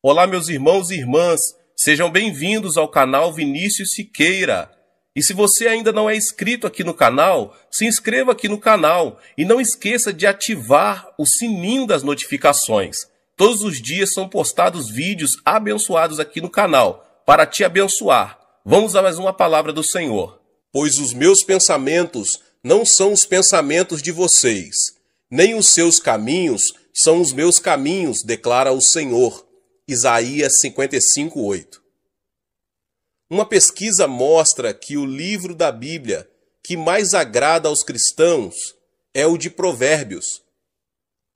Olá, meus irmãos e irmãs, sejam bem-vindos ao canal Vinícius Siqueira. E se você ainda não é inscrito aqui no canal, se inscreva aqui no canal e não esqueça de ativar o sininho das notificações. Todos os dias são postados vídeos abençoados aqui no canal, para te abençoar. Vamos a mais uma palavra do Senhor. Pois os meus pensamentos não são os pensamentos de vocês, nem os seus caminhos são os meus caminhos, declara o Senhor. Isaías 55, 8. Uma pesquisa mostra que o livro da Bíblia que mais agrada aos cristãos é o de Provérbios.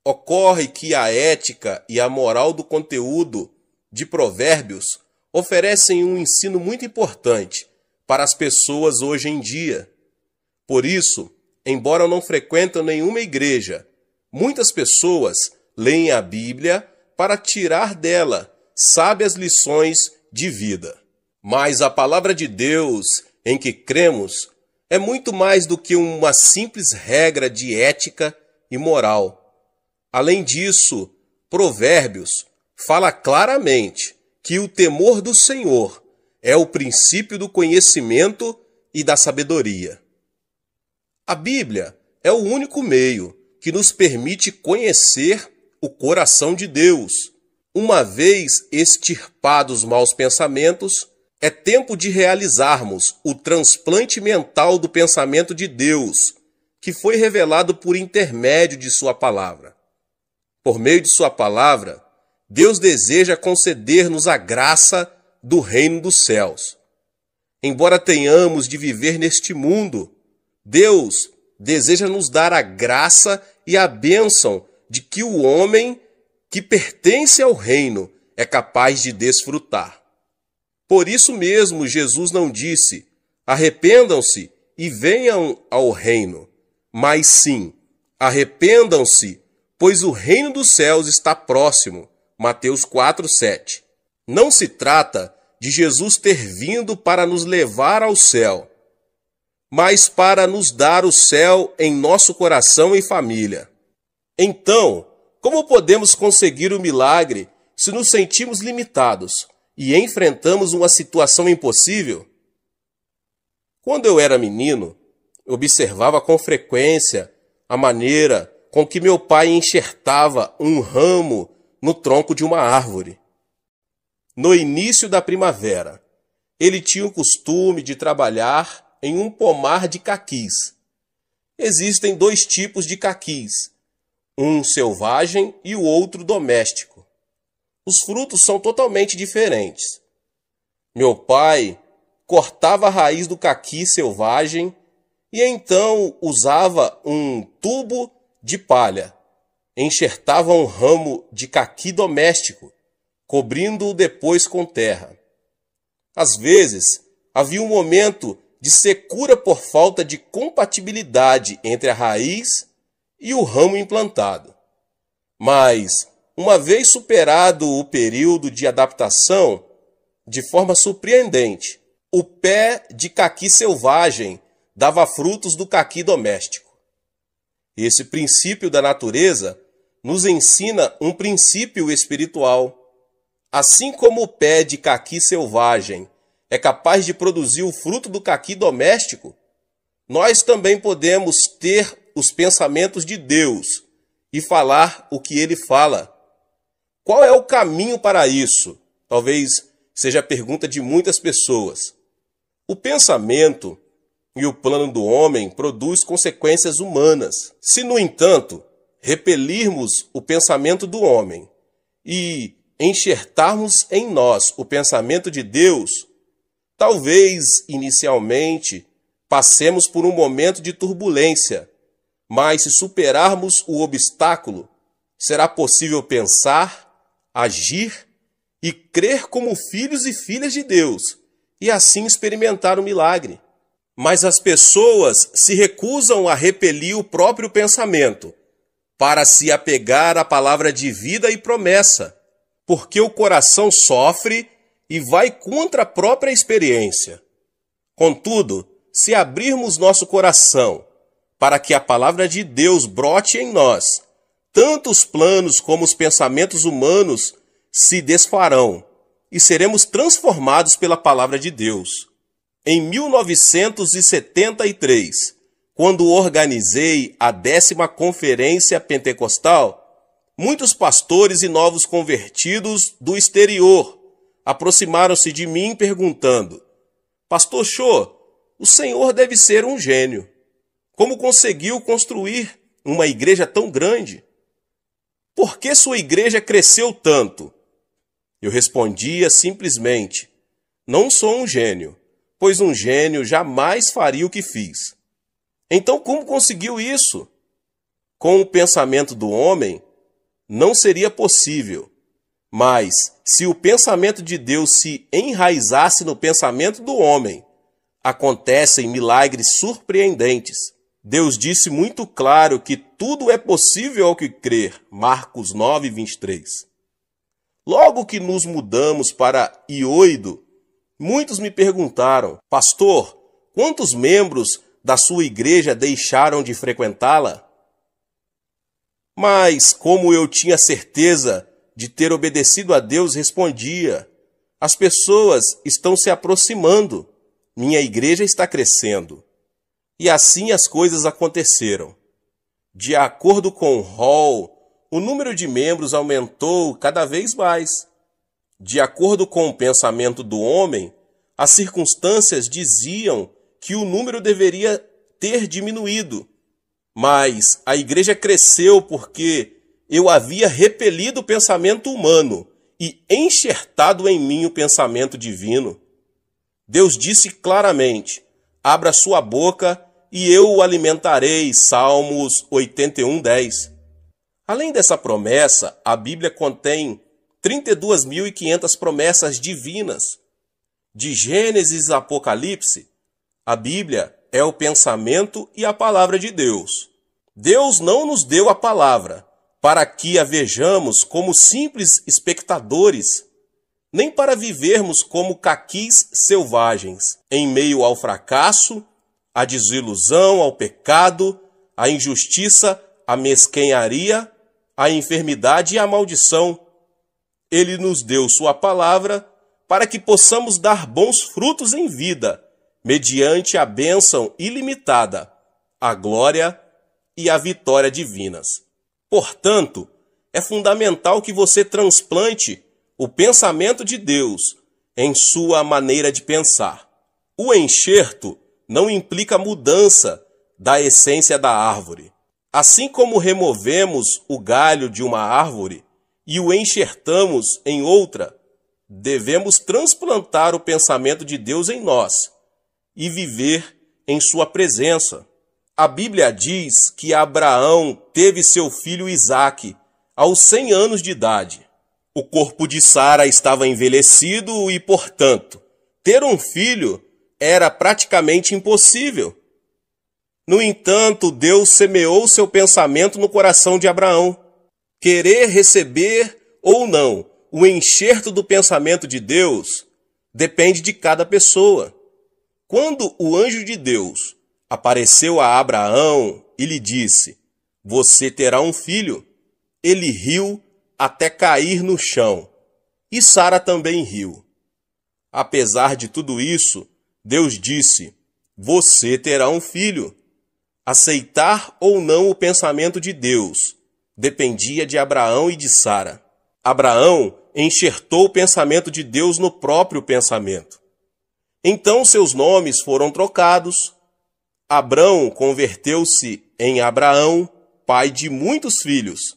Ocorre que a ética e a moral do conteúdo de Provérbios oferecem um ensino muito importante para as pessoas hoje em dia. Por isso, embora não frequente nenhuma igreja, muitas pessoas leem a Bíblia para tirar dela sábias lições de vida. Mas a palavra de Deus em que cremos é muito mais do que uma simples regra de ética e moral. Além disso, Provérbios fala claramente que o temor do Senhor é o princípio do conhecimento e da sabedoria. A Bíblia é o único meio que nos permite conhecer o coração de Deus. Uma vez extirpados os maus pensamentos, é tempo de realizarmos o transplante mental do pensamento de Deus, que foi revelado por intermédio de Sua palavra. Por meio de Sua palavra, Deus deseja conceder-nos a graça do reino dos céus. Embora tenhamos de viver neste mundo, Deus deseja nos dar a graça e a bênção de que o homem que pertence ao reino é capaz de desfrutar. Por isso mesmo, Jesus não disse: arrependam-se e venham ao reino, mas sim, arrependam-se, pois o reino dos céus está próximo. Mateus 4:7. Não se trata de Jesus ter vindo para nos levar ao céu, mas para nos dar o céu em nosso coração e família. Então, como podemos conseguir o milagre se nos sentimos limitados e enfrentamos uma situação impossível? Quando eu era menino, observava com frequência a maneira com que meu pai enxertava um ramo no tronco de uma árvore. No início da primavera, ele tinha o costume de trabalhar em um pomar de caquis. Existem dois tipos de caquis um selvagem e o outro doméstico. Os frutos são totalmente diferentes. Meu pai cortava a raiz do caqui selvagem e então usava um tubo de palha. Enxertava um ramo de caqui doméstico, cobrindo-o depois com terra. Às vezes, havia um momento de secura por falta de compatibilidade entre a raiz e o ramo implantado. Mas, uma vez superado o período de adaptação, de forma surpreendente, o pé de caqui selvagem dava frutos do caqui doméstico. Esse princípio da natureza nos ensina um princípio espiritual. Assim como o pé de caqui selvagem é capaz de produzir o fruto do caqui doméstico, nós também podemos ter os pensamentos de Deus e falar o que ele fala? Qual é o caminho para isso? Talvez seja a pergunta de muitas pessoas. O pensamento e o plano do homem produz consequências humanas. Se, no entanto, repelirmos o pensamento do homem e enxertarmos em nós o pensamento de Deus, talvez inicialmente passemos por um momento de turbulência, mas se superarmos o obstáculo, será possível pensar, agir e crer como filhos e filhas de Deus, e assim experimentar o milagre. Mas as pessoas se recusam a repelir o próprio pensamento para se apegar à palavra de vida e promessa, porque o coração sofre e vai contra a própria experiência. Contudo, se abrirmos nosso coração para que a palavra de Deus brote em nós. Tanto os planos como os pensamentos humanos se desfarão e seremos transformados pela palavra de Deus. Em 1973, quando organizei a décima conferência pentecostal, muitos pastores e novos convertidos do exterior aproximaram-se de mim perguntando: Pastor Cho, o senhor deve ser um gênio. Como conseguiu construir uma igreja tão grande? Por que sua igreja cresceu tanto? Eu respondia simplesmente: Não sou um gênio, pois um gênio jamais faria o que fiz. Então, como conseguiu isso? Com o pensamento do homem, não seria possível. Mas, se o pensamento de Deus se enraizasse no pensamento do homem, acontecem milagres surpreendentes. Deus disse muito claro que tudo é possível ao que crer. Marcos 9, 23. Logo que nos mudamos para Ioido, muitos me perguntaram, pastor, quantos membros da sua igreja deixaram de frequentá-la? Mas, como eu tinha certeza de ter obedecido a Deus, respondia: As pessoas estão se aproximando, minha igreja está crescendo. E assim as coisas aconteceram. De acordo com Hall, o número de membros aumentou cada vez mais. De acordo com o pensamento do homem, as circunstâncias diziam que o número deveria ter diminuído. Mas a igreja cresceu porque eu havia repelido o pensamento humano e enxertado em mim o pensamento divino. Deus disse claramente: abra sua boca e eu o alimentarei. Salmos 81, 10. Além dessa promessa, a Bíblia contém 32.500 promessas divinas. De Gênesis a Apocalipse, a Bíblia é o pensamento e a palavra de Deus. Deus não nos deu a palavra para que a vejamos como simples espectadores, nem para vivermos como caquis selvagens, em meio ao fracasso à desilusão, ao pecado, à injustiça, à mesquinharia, à enfermidade e à maldição. Ele nos deu Sua palavra para que possamos dar bons frutos em vida, mediante a bênção ilimitada, a glória e a vitória divinas. Portanto, é fundamental que você transplante o pensamento de Deus em sua maneira de pensar. O enxerto não implica mudança da essência da árvore. Assim como removemos o galho de uma árvore e o enxertamos em outra, devemos transplantar o pensamento de Deus em nós e viver em sua presença. A Bíblia diz que Abraão teve seu filho Isaque aos 100 anos de idade. O corpo de Sara estava envelhecido e, portanto, ter um filho era praticamente impossível. No entanto, Deus semeou seu pensamento no coração de Abraão. Querer receber ou não o enxerto do pensamento de Deus depende de cada pessoa. Quando o anjo de Deus apareceu a Abraão e lhe disse: Você terá um filho, ele riu até cair no chão. E Sara também riu. Apesar de tudo isso, Deus disse: Você terá um filho. Aceitar ou não o pensamento de Deus dependia de Abraão e de Sara. Abraão enxertou o pensamento de Deus no próprio pensamento. Então seus nomes foram trocados. Abrão converteu-se em Abraão, pai de muitos filhos.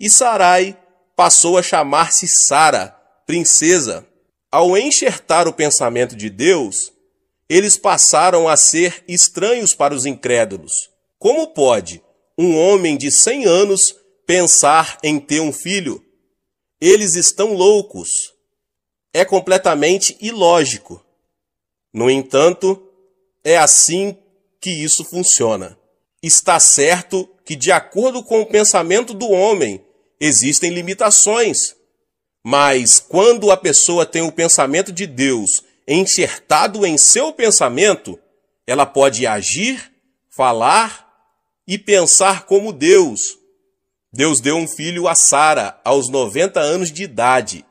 E Sarai passou a chamar-se Sara, princesa. Ao enxertar o pensamento de Deus, eles passaram a ser estranhos para os incrédulos. Como pode um homem de cem anos pensar em ter um filho? Eles estão loucos. É completamente ilógico. No entanto, é assim que isso funciona. Está certo que, de acordo com o pensamento do homem, existem limitações. Mas quando a pessoa tem o pensamento de Deus enxertado em seu pensamento, ela pode agir, falar e pensar como Deus. Deus deu um filho a Sara aos 90 anos de idade.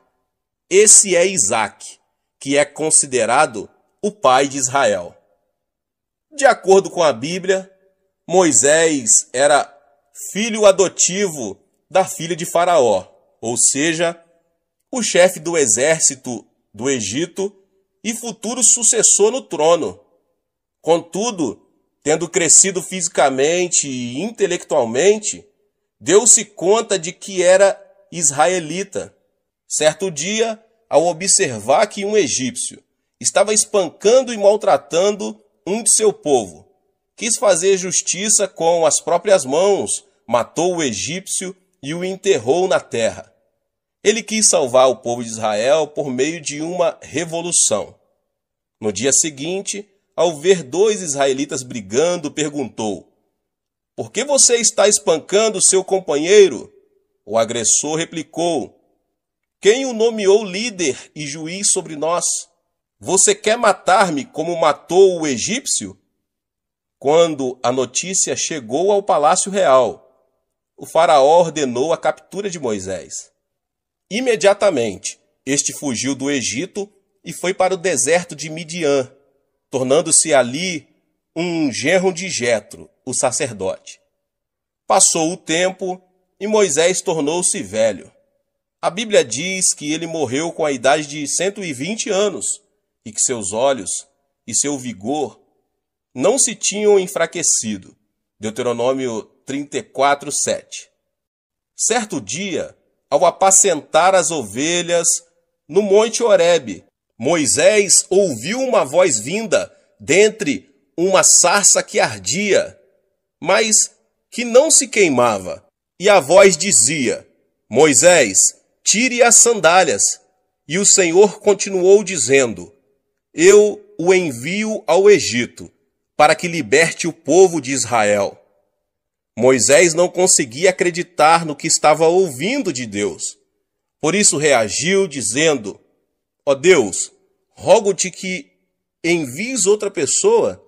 Esse é Isaac, que é considerado o pai de Israel. De acordo com a Bíblia, Moisés era filho adotivo da filha de Faraó, ou seja, o chefe do exército do Egito e futuro sucessor no trono. Contudo, tendo crescido fisicamente e intelectualmente, deu-se conta de que era israelita. Certo dia, ao observar que um egípcio estava espancando e maltratando um de seu povo, quis fazer justiça com as próprias mãos, matou o egípcio e o enterrou na terra. Ele quis salvar o povo de Israel por meio de uma revolução. No dia seguinte, ao ver dois israelitas brigando, perguntou: Por que você está espancando seu companheiro? O agressor replicou: Quem o nomeou líder e juiz sobre nós? Você quer matar-me como matou o egípcio? Quando a notícia chegou ao palácio real, o faraó ordenou a captura de Moisés. Imediatamente, este fugiu do Egito e foi para o deserto de Midian, tornando-se ali um genro de Jetro, o sacerdote. Passou o tempo e Moisés tornou-se velho. A Bíblia diz que ele morreu com a idade de 120 anos e que seus olhos e seu vigor não se tinham enfraquecido. Deuteronômio 34, 7. Certo dia, ao apacentar as ovelhas no Monte Horebe, Moisés ouviu uma voz vinda dentre uma sarça que ardia, mas que não se queimava. E a voz dizia: Moisés, tire as sandálias. E o Senhor continuou dizendo: Eu o envio ao Egito, para que liberte o povo de Israel. Moisés não conseguia acreditar no que estava ouvindo de Deus. Por isso reagiu, dizendo: Ó Deus, rogo-te que envies outra pessoa.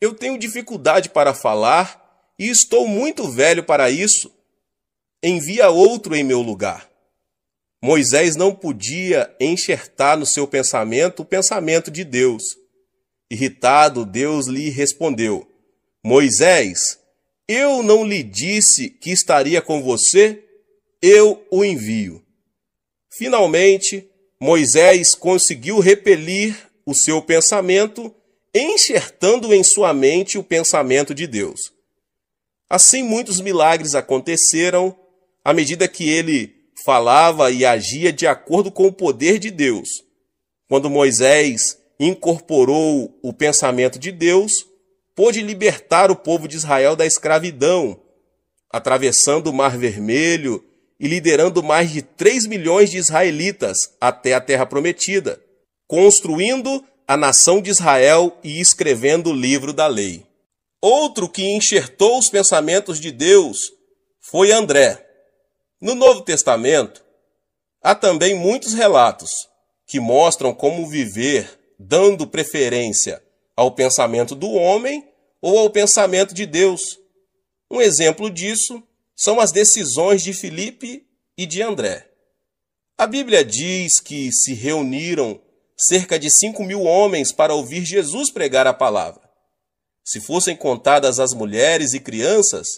Eu tenho dificuldade para falar e estou muito velho para isso. Envia outro em meu lugar. Moisés não podia enxertar no seu pensamento o pensamento de Deus. Irritado, Deus lhe respondeu: Moisés, eu não lhe disse que estaria com você? Eu o envio. Finalmente, Moisés conseguiu repelir o seu pensamento, enxertando em sua mente o pensamento de Deus. Assim, muitos milagres aconteceram à medida que ele falava e agia de acordo com o poder de Deus. Quando Moisés incorporou o pensamento de Deus, pôde libertar o povo de Israel da escravidão, atravessando o Mar Vermelho e liderando mais de 3 milhões de israelitas até a Terra Prometida, construindo a nação de Israel e escrevendo o livro da lei. Outro que enxertou os pensamentos de Deus foi André. No Novo Testamento, há também muitos relatos que mostram como viver dando preferência ao pensamento do homem ou ao pensamento de Deus. Um exemplo disso são as decisões de Filipe e de André. A Bíblia diz que se reuniram cerca de cinco mil homens para ouvir Jesus pregar a palavra. Se fossem contadas as mulheres e crianças,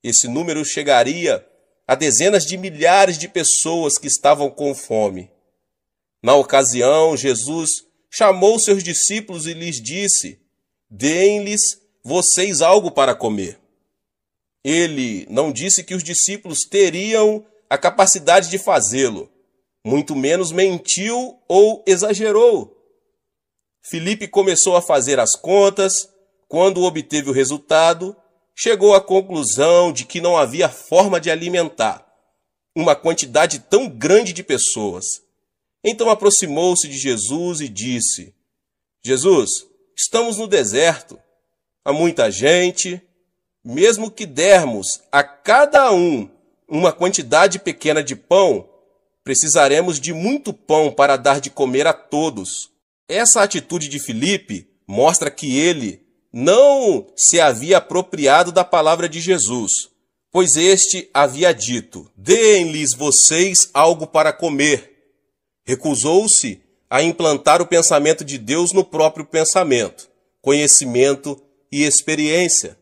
esse número chegaria a dezenas de milhares de pessoas que estavam com fome. Na ocasião, Jesus chamou seus discípulos e lhes disse: Deem-lhes vocês algo para comer ele não disse que os discípulos teriam a capacidade de fazê-lo, muito menos mentiu ou exagerou. Felipe começou a fazer as contas, quando obteve o resultado, chegou à conclusão de que não havia forma de alimentar uma quantidade tão grande de pessoas. Então aproximou-se de Jesus e disse: Jesus, estamos no deserto, há muita gente, mesmo que dermos a cada um uma quantidade pequena de pão, precisaremos de muito pão para dar de comer a todos. Essa atitude de Filipe mostra que ele não se havia apropriado da palavra de Jesus, pois este havia dito: Deem-lhes vocês algo para comer. Recusou-se a implantar o pensamento de Deus no próprio pensamento, conhecimento e experiência.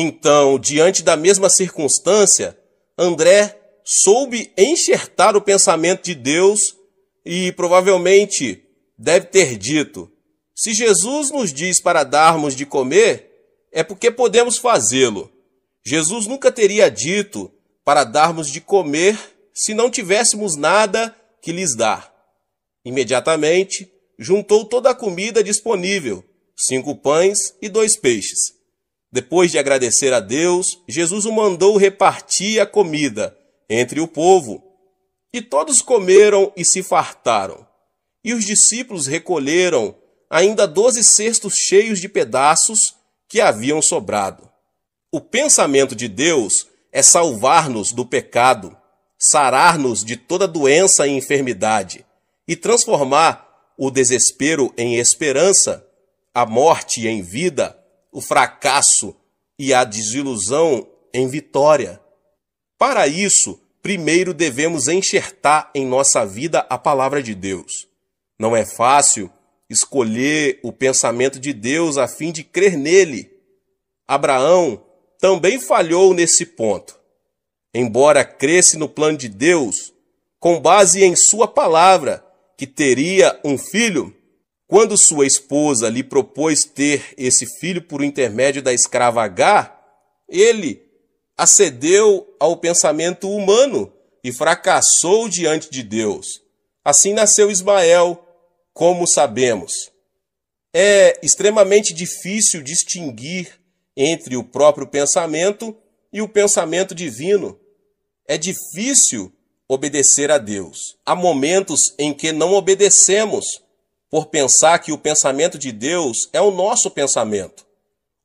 Então, diante da mesma circunstância, André soube enxertar o pensamento de Deus e provavelmente deve ter dito: se Jesus nos diz para darmos de comer, é porque podemos fazê-lo. Jesus nunca teria dito para darmos de comer se não tivéssemos nada que lhes dar. Imediatamente, juntou toda a comida disponível, cinco pães e dois peixes. Depois de agradecer a Deus, Jesus o mandou repartir a comida entre o povo. E todos comeram e se fartaram. E os discípulos recolheram ainda doze cestos cheios de pedaços que haviam sobrado. O pensamento de Deus é salvar-nos do pecado, sarar-nos de toda doença e enfermidade e transformar o desespero em esperança, a morte em vida o fracasso e a desilusão em vitória. Para isso, primeiro devemos enxertar em nossa vida a palavra de Deus. Não é fácil escolher o pensamento de Deus a fim de crer nele. Abraão também falhou nesse ponto. Embora cresce no plano de Deus, com base em sua palavra, que teria um filho, quando sua esposa lhe propôs ter esse filho por intermédio da escrava H, ele acedeu ao pensamento humano e fracassou diante de Deus. Assim nasceu Ismael, como sabemos. É extremamente difícil distinguir entre o próprio pensamento e o pensamento divino. É difícil obedecer a Deus. Há momentos em que não obedecemos por pensar que o pensamento de Deus é o nosso pensamento,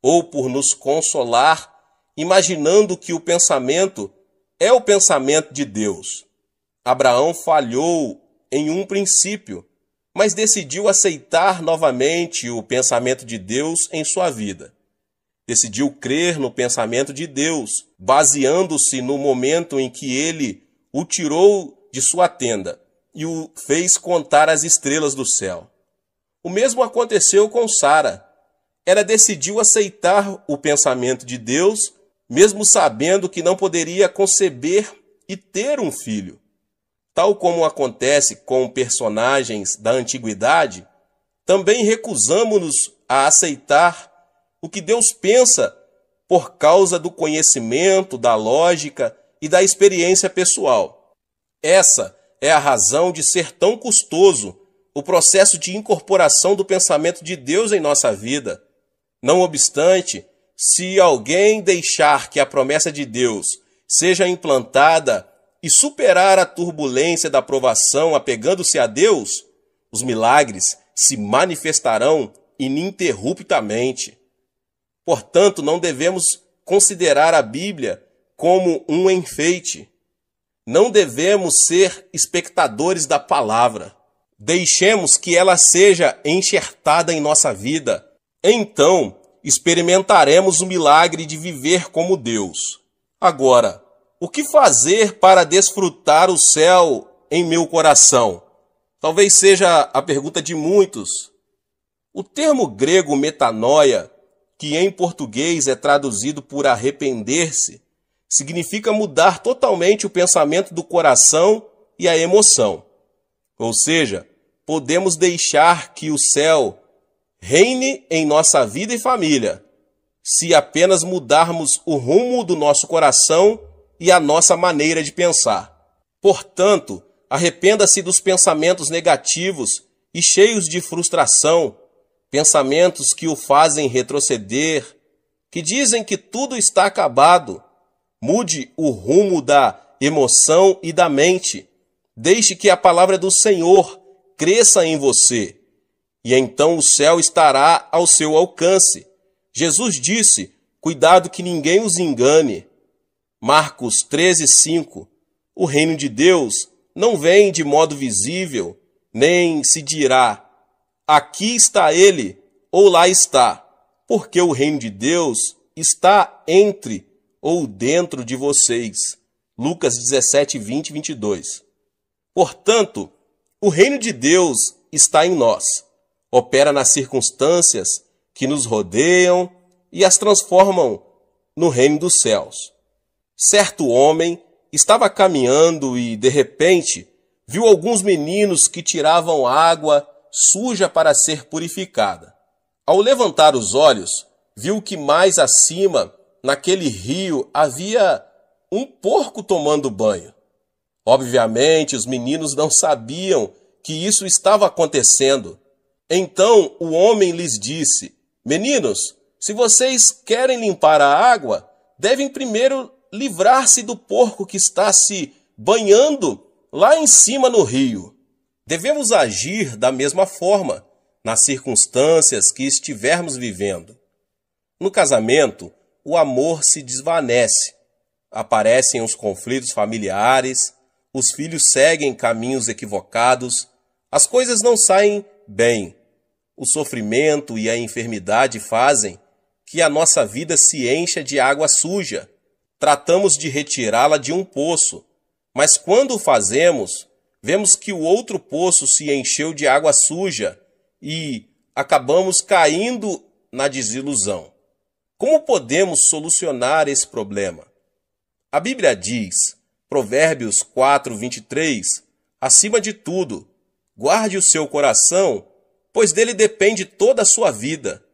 ou por nos consolar, imaginando que o pensamento é o pensamento de Deus. Abraão falhou em um princípio, mas decidiu aceitar novamente o pensamento de Deus em sua vida. Decidiu crer no pensamento de Deus, baseando-se no momento em que ele o tirou de sua tenda e o fez contar as estrelas do céu. O mesmo aconteceu com Sara. Ela decidiu aceitar o pensamento de Deus, mesmo sabendo que não poderia conceber e ter um filho. Tal como acontece com personagens da antiguidade, também recusamos-nos a aceitar o que Deus pensa por causa do conhecimento, da lógica e da experiência pessoal. Essa é a razão de ser tão custoso o processo de incorporação do pensamento de Deus em nossa vida. Não obstante, se alguém deixar que a promessa de Deus seja implantada e superar a turbulência da provação apegando-se a Deus, os milagres se manifestarão ininterruptamente. Portanto, não devemos considerar a Bíblia como um enfeite. Não devemos ser espectadores da palavra. Deixemos que ela seja enxertada em nossa vida. Então, experimentaremos o milagre de viver como Deus. Agora, o que fazer para desfrutar o céu em meu coração? Talvez seja a pergunta de muitos. O termo grego metanoia, que em português é traduzido por arrepender-se, significa mudar totalmente o pensamento do coração e a emoção. Ou seja, podemos deixar que o céu reine em nossa vida e família, se apenas mudarmos o rumo do nosso coração e a nossa maneira de pensar. Portanto, arrependa-se dos pensamentos negativos e cheios de frustração, pensamentos que o fazem retroceder, que dizem que tudo está acabado. Mude o rumo da emoção e da mente Deixe que a palavra do Senhor cresça em você, e então o céu estará ao seu alcance. Jesus disse: Cuidado que ninguém os engane. Marcos 13, 5. O reino de Deus não vem de modo visível, nem se dirá: Aqui está ele, ou lá está, porque o reino de Deus está entre ou dentro de vocês. Lucas 17, 20 e 22. Portanto, o reino de Deus está em nós, opera nas circunstâncias que nos rodeiam e as transformam no reino dos céus. Certo homem estava caminhando e, de repente, viu alguns meninos que tiravam água suja para ser purificada. Ao levantar os olhos, viu que mais acima, naquele rio, havia um porco tomando banho. Obviamente, os meninos não sabiam que isso estava acontecendo. Então o homem lhes disse: Meninos, se vocês querem limpar a água, devem primeiro livrar-se do porco que está se banhando lá em cima no rio. Devemos agir da mesma forma nas circunstâncias que estivermos vivendo. No casamento, o amor se desvanece. Aparecem os conflitos familiares, os filhos seguem caminhos equivocados, as coisas não saem bem. O sofrimento e a enfermidade fazem que a nossa vida se encha de água suja. Tratamos de retirá-la de um poço, mas quando o fazemos, vemos que o outro poço se encheu de água suja e acabamos caindo na desilusão. Como podemos solucionar esse problema? A Bíblia diz: Provérbios 4, 23. Acima de tudo, guarde o seu coração, pois dele depende toda a sua vida.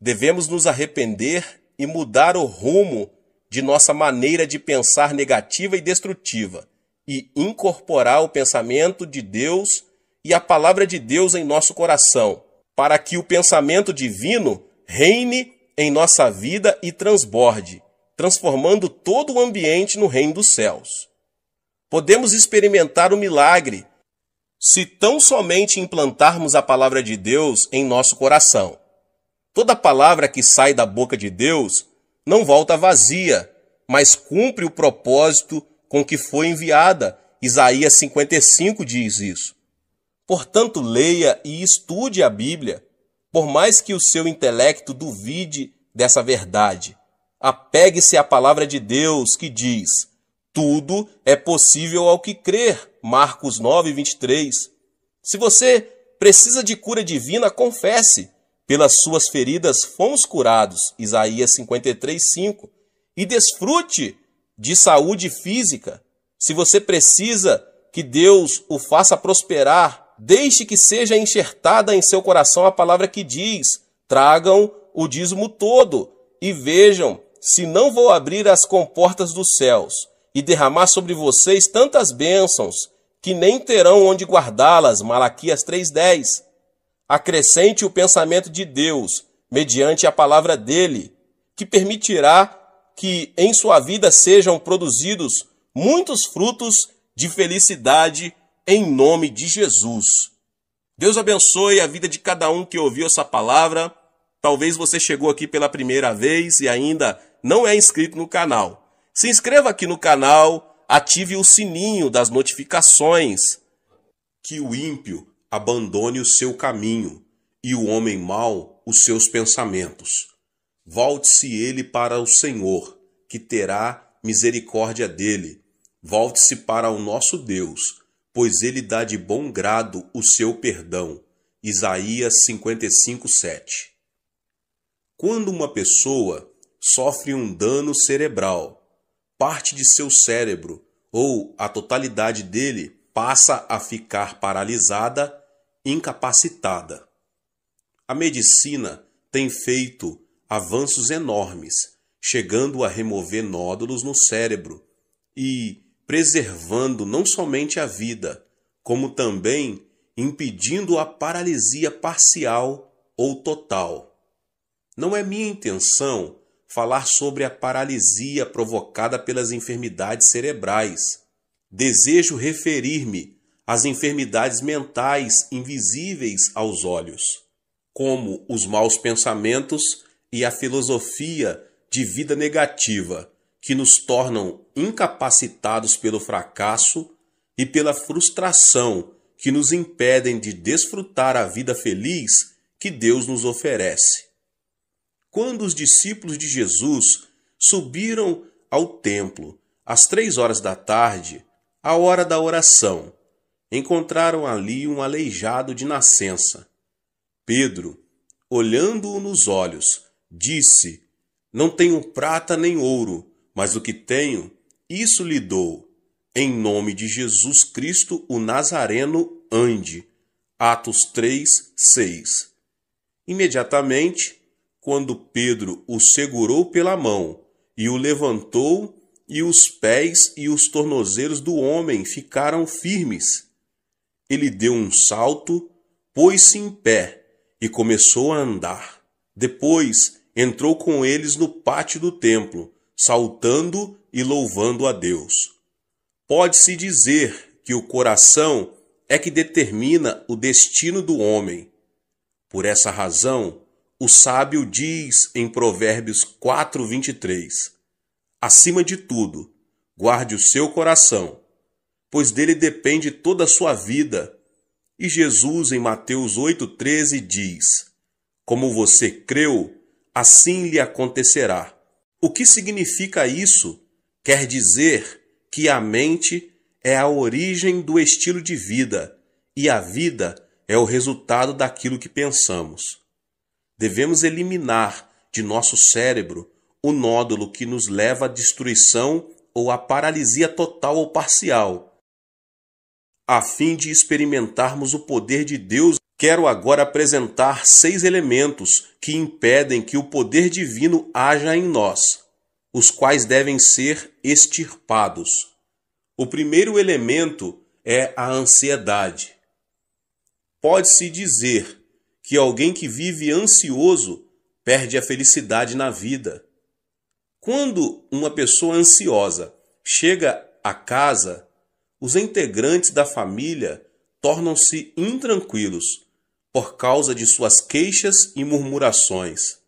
Devemos nos arrepender e mudar o rumo de nossa maneira de pensar negativa e destrutiva e incorporar o pensamento de Deus e a palavra de Deus em nosso coração, para que o pensamento divino reine em nossa vida e transborde transformando todo o ambiente no reino dos céus. Podemos experimentar o milagre se tão somente implantarmos a palavra de Deus em nosso coração. Toda palavra que sai da boca de Deus não volta vazia, mas cumpre o propósito com que foi enviada. Isaías 55 diz isso. Portanto, leia e estude a Bíblia, por mais que o seu intelecto duvide dessa verdade. Apegue-se à palavra de Deus que diz: tudo é possível ao que crer. Marcos 9, 23. Se você precisa de cura divina, confesse. Pelas suas feridas fomos curados. Isaías 53, 5. E desfrute de saúde física. Se você precisa que Deus o faça prosperar, deixe que seja enxertada em seu coração a palavra que diz: tragam o dízimo todo e vejam se não vou abrir as comportas dos céus e derramar sobre vocês tantas bênçãos que nem terão onde guardá-las. Malaquias 3:10. Acrescente o pensamento de Deus mediante a palavra dele, que permitirá que em sua vida sejam produzidos muitos frutos de felicidade em nome de Jesus. Deus abençoe a vida de cada um que ouviu essa palavra. Talvez você chegou aqui pela primeira vez e ainda não é inscrito no canal, se inscreva aqui no canal, ative o sininho das notificações. Que o ímpio abandone o seu caminho e o homem mau os seus pensamentos. Volte-se ele para o Senhor, que terá misericórdia dele. Volte-se para o nosso Deus, pois ele dá de bom grado o seu perdão. Isaías 55:7. Quando uma pessoa sofre um dano cerebral. Parte de seu cérebro, ou a totalidade dele, passa a ficar paralisada, incapacitada. A medicina tem feito avanços enormes, chegando a remover nódulos no cérebro e preservando não somente a vida, como também impedindo a paralisia parcial ou total. Não é minha intenção falar sobre a paralisia provocada pelas enfermidades cerebrais. Desejo referir-me às enfermidades mentais invisíveis aos olhos, como os maus pensamentos e a filosofia de vida negativa, que nos tornam incapacitados pelo fracasso e pela frustração que nos impedem de desfrutar a vida feliz que Deus nos oferece quando os discípulos de Jesus subiram ao templo às três horas da tarde, a hora da oração, encontraram ali um aleijado de nascença. Pedro, olhando-o nos olhos, disse: Não tenho prata nem ouro, mas o que tenho, isso lhe dou. Em nome de Jesus Cristo, o Nazareno, ande. Atos 3, 6. Imediatamente, quando Pedro o segurou pela mão e o levantou, e os pés e os tornozeiros do homem ficaram firmes. Ele deu um salto, pôs-se em pé e começou a andar. Depois entrou com eles no pátio do templo, saltando e louvando a Deus. Pode-se dizer que o coração é que determina o destino do homem. Por essa razão, o sábio diz em Provérbios 4:23: Acima de tudo, guarde o seu coração, pois dele depende toda a sua vida. E Jesus em Mateus 8:13 diz: Como você creu, assim lhe acontecerá. O que significa isso? Quer dizer que a mente é a origem do estilo de vida e a vida é o resultado daquilo que pensamos. Devemos eliminar de nosso cérebro o nódulo que nos leva à destruição ou à paralisia total ou parcial, a fim de experimentarmos o poder de Deus Quero agora apresentar seis elementos que impedem que o poder divino haja em nós, os quais devem ser extirpados. O primeiro elemento é a ansiedade. Pode-se dizer que alguém que vive ansioso perde a felicidade na vida. Quando uma pessoa ansiosa chega a casa, os integrantes da família tornam-se intranquilos por causa de suas queixas e murmurações.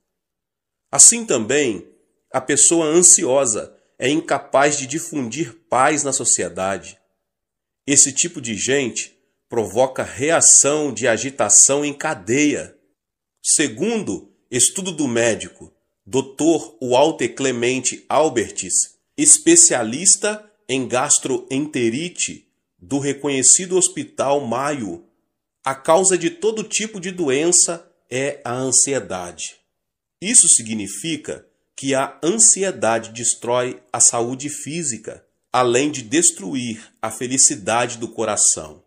Assim também, a pessoa ansiosa é incapaz de difundir paz na sociedade. Esse tipo de gente provoca reação de agitação em cadeia. Segundo estudo do médico Dr. Walter Clemente Albertis, especialista em gastroenterite do reconhecido Hospital Maio, a causa de todo tipo de doença é a ansiedade. Isso significa que a ansiedade destrói a saúde física, além de destruir a felicidade do coração.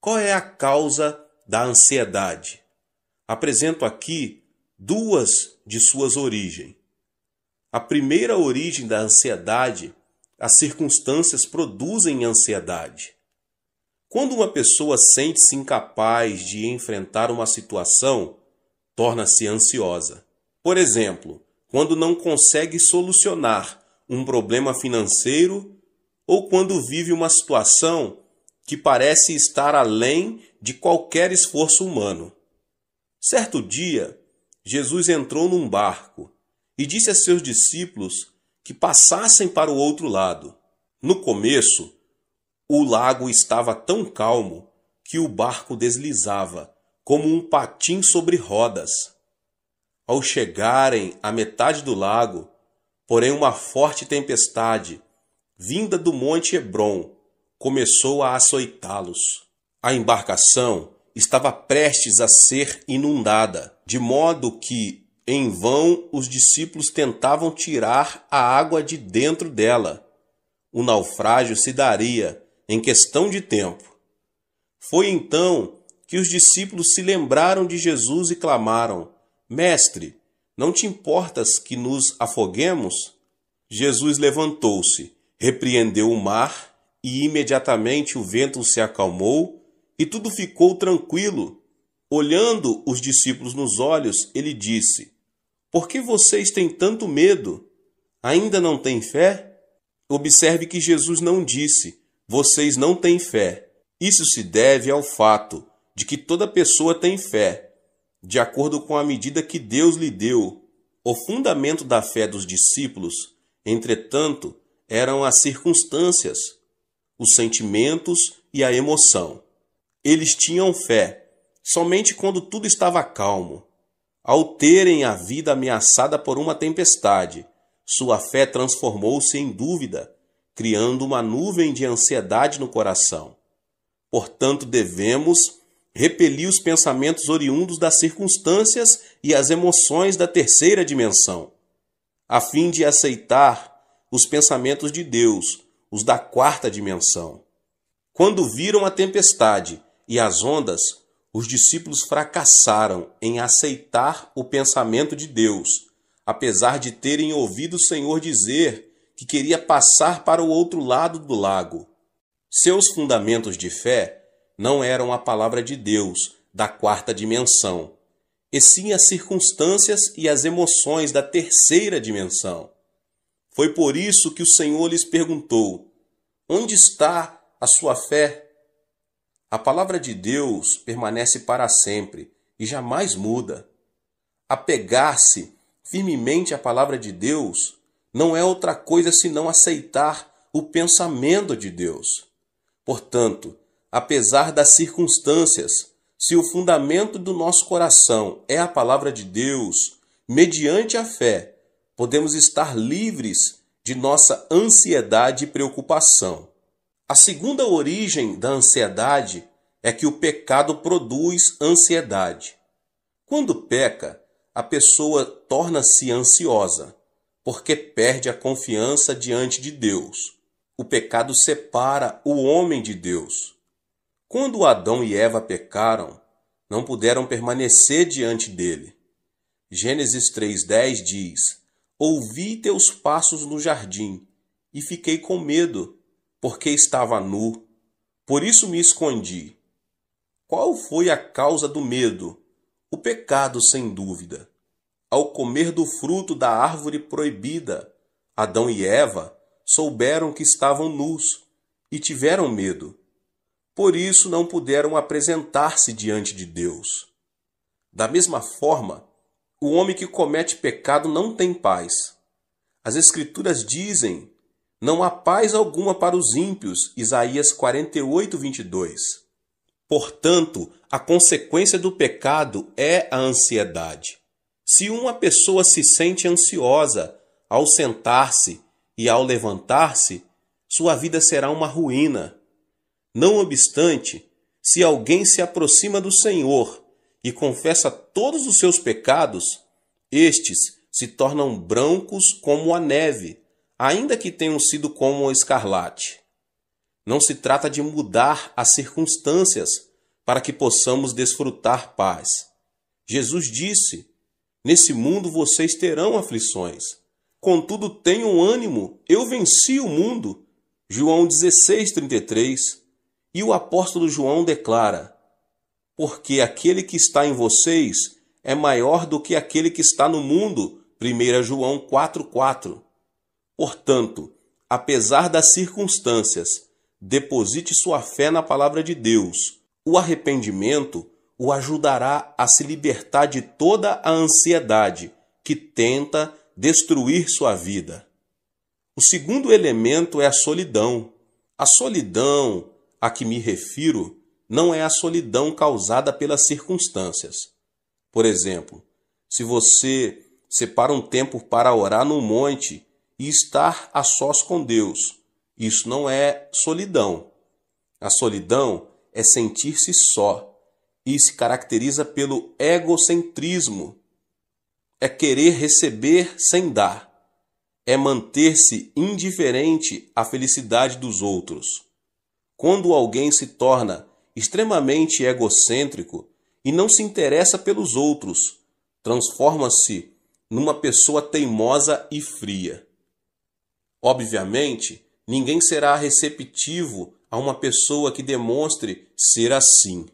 Qual é a causa da ansiedade? Apresento aqui duas de suas origens. A primeira origem da ansiedade, as circunstâncias produzem ansiedade. Quando uma pessoa sente-se incapaz de enfrentar uma situação, torna-se ansiosa. Por exemplo, quando não consegue solucionar um problema financeiro ou quando vive uma situação que parece estar além de qualquer esforço humano. Certo dia, Jesus entrou num barco e disse a seus discípulos que passassem para o outro lado. No começo, o lago estava tão calmo que o barco deslizava como um patim sobre rodas. Ao chegarem à metade do lago, porém, uma forte tempestade, vinda do monte Hebron, começou a açoitá-los. A embarcação estava prestes a ser inundada, de modo que, em vão, os discípulos tentavam tirar a água de dentro dela. O naufrágio se daria em questão de tempo. Foi então que os discípulos se lembraram de Jesus e clamaram: Mestre, não te importas que nos afoguemos? Jesus levantou-se, repreendeu o mar e imediatamente o vento se acalmou e tudo ficou tranquilo. Olhando os discípulos nos olhos, ele disse: Por que vocês têm tanto medo? Ainda não têm fé? Observe que Jesus não disse: Vocês não têm fé. Isso se deve ao fato de que toda pessoa tem fé, de acordo com a medida que Deus lhe deu. O fundamento da fé dos discípulos, entretanto, eram as circunstâncias os sentimentos e a emoção. Eles tinham fé somente quando tudo estava calmo. Ao terem a vida ameaçada por uma tempestade, sua fé transformou-se em dúvida, criando uma nuvem de ansiedade no coração. Portanto, devemos repelir os pensamentos oriundos das circunstâncias e as emoções da terceira dimensão, a fim de aceitar os pensamentos de Deus os da quarta dimensão. Quando viram a tempestade e as ondas, os discípulos fracassaram em aceitar o pensamento de Deus, apesar de terem ouvido o Senhor dizer que queria passar para o outro lado do lago. Seus fundamentos de fé não eram a palavra de Deus da quarta dimensão, e sim as circunstâncias e as emoções da terceira dimensão. Foi por isso que o Senhor lhes perguntou: Onde está a sua fé? A palavra de Deus permanece para sempre e jamais muda. Apegar-se firmemente à palavra de Deus não é outra coisa senão aceitar o pensamento de Deus. Portanto, apesar das circunstâncias, se o fundamento do nosso coração é a palavra de Deus, mediante a fé, podemos estar livres de nossa ansiedade e preocupação. A segunda origem da ansiedade é que o pecado produz ansiedade. Quando peca, a pessoa torna-se ansiosa, porque perde a confiança diante de Deus. O pecado separa o homem de Deus. Quando Adão e Eva pecaram, não puderam permanecer diante dele. Gênesis 3:10 diz: Ouvi teus passos no jardim e fiquei com medo, porque estava nu. Por isso me escondi. Qual foi a causa do medo? O pecado, sem dúvida. Ao comer do fruto da árvore proibida, Adão e Eva souberam que estavam nus e tiveram medo. Por isso não puderam apresentar-se diante de Deus. Da mesma forma, o homem que comete pecado não tem paz. As Escrituras dizem: Não há paz alguma para os ímpios. Isaías 48, 22. Portanto, a consequência do pecado é a ansiedade. Se uma pessoa se sente ansiosa ao sentar-se e ao levantar-se, sua vida será uma ruína. Não obstante, se alguém se aproxima do Senhor e confessa todos os seus pecados, estes se tornam brancos como a neve, ainda que tenham sido como o escarlate. Não se trata de mudar as circunstâncias para que possamos desfrutar paz. Jesus disse: Nesse mundo vocês terão aflições. Contudo, tenham ânimo, eu venci o mundo. João 33. E o apóstolo João declara: porque aquele que está em vocês é maior do que aquele que está no mundo. 1 João 4,4. Portanto, apesar das circunstâncias, deposite sua fé na palavra de Deus. O arrependimento o ajudará a se libertar de toda a ansiedade que tenta destruir sua vida. O segundo elemento é a solidão. A solidão a que me refiro não é a solidão causada pelas circunstâncias. Por exemplo, se você separa um tempo para orar no monte e estar a sós com Deus, isso não é solidão. A solidão é sentir-se só e se caracteriza pelo egocentrismo. É querer receber sem dar. É manter-se indiferente à felicidade dos outros. Quando alguém se torna extremamente egocêntrico e não se interessa pelos outros, transforma-se numa pessoa teimosa e fria. Obviamente, ninguém será receptivo a uma pessoa que demonstre ser assim.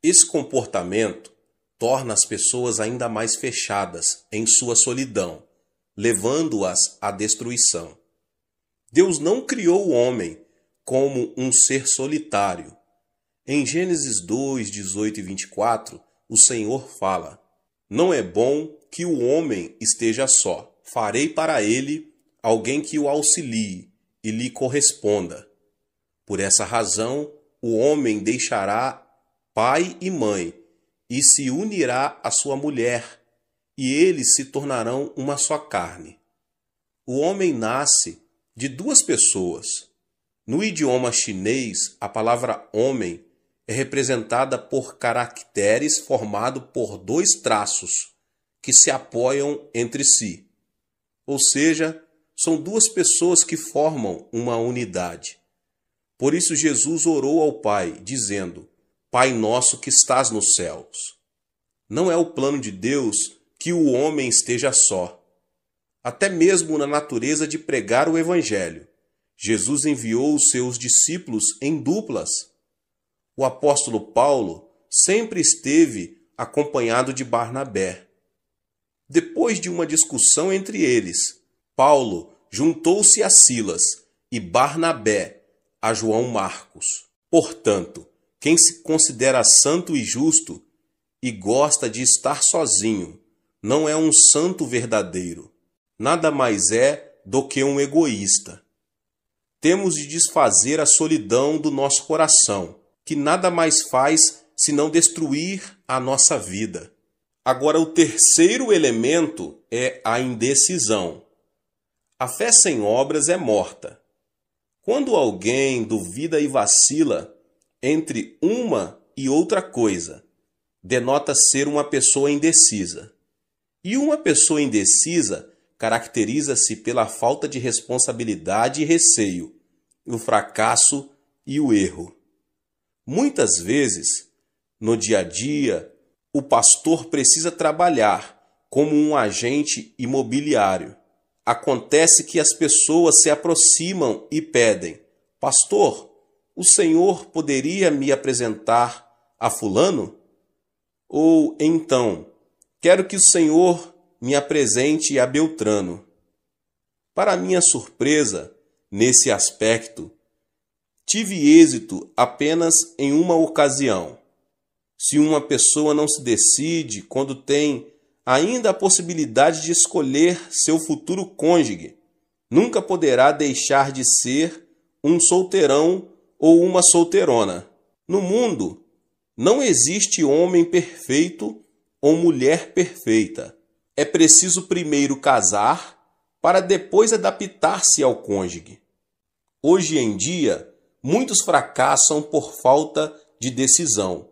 Esse comportamento torna as pessoas ainda mais fechadas em sua solidão, levando-as à destruição. Deus não criou o homem como um ser solitário, em Gênesis 2, 18 e 24, o Senhor fala: Não é bom que o homem esteja só. Farei para ele alguém que o auxilie e lhe corresponda. Por essa razão, o homem deixará pai e mãe e se unirá à sua mulher, e eles se tornarão uma só carne. O homem nasce de duas pessoas. No idioma chinês, a palavra homem é representada por caracteres formado por dois traços que se apoiam entre si. Ou seja, são duas pessoas que formam uma unidade. Por isso Jesus orou ao Pai, dizendo: Pai nosso que estás nos céus. Não é o plano de Deus que o homem esteja só. Até mesmo na natureza de pregar o evangelho, Jesus enviou os seus discípulos em duplas o apóstolo Paulo sempre esteve acompanhado de Barnabé. Depois de uma discussão entre eles, Paulo juntou-se a Silas e Barnabé a João Marcos. Portanto, quem se considera santo e justo e gosta de estar sozinho não é um santo verdadeiro, nada mais é do que um egoísta. Temos de desfazer a solidão do nosso coração que nada mais faz senão destruir a nossa vida. Agora, o terceiro elemento é a indecisão. A fé sem obras é morta. Quando alguém duvida e vacila entre uma e outra coisa, denota ser uma pessoa indecisa. E uma pessoa indecisa caracteriza-se pela falta de responsabilidade e receio, o fracasso e o erro. Muitas vezes, no dia a dia, o pastor precisa trabalhar como um agente imobiliário. Acontece que as pessoas se aproximam e pedem: Pastor, o senhor poderia me apresentar a Fulano? Ou então, quero que o senhor me apresente a Beltrano. Para minha surpresa, nesse aspecto, Tive êxito apenas em uma ocasião. Se uma pessoa não se decide quando tem ainda a possibilidade de escolher seu futuro cônjuge, nunca poderá deixar de ser um solteirão ou uma solteirona. No mundo, não existe homem perfeito ou mulher perfeita. É preciso primeiro casar para depois adaptar-se ao cônjuge. Hoje em dia, muitos fracassam por falta de decisão.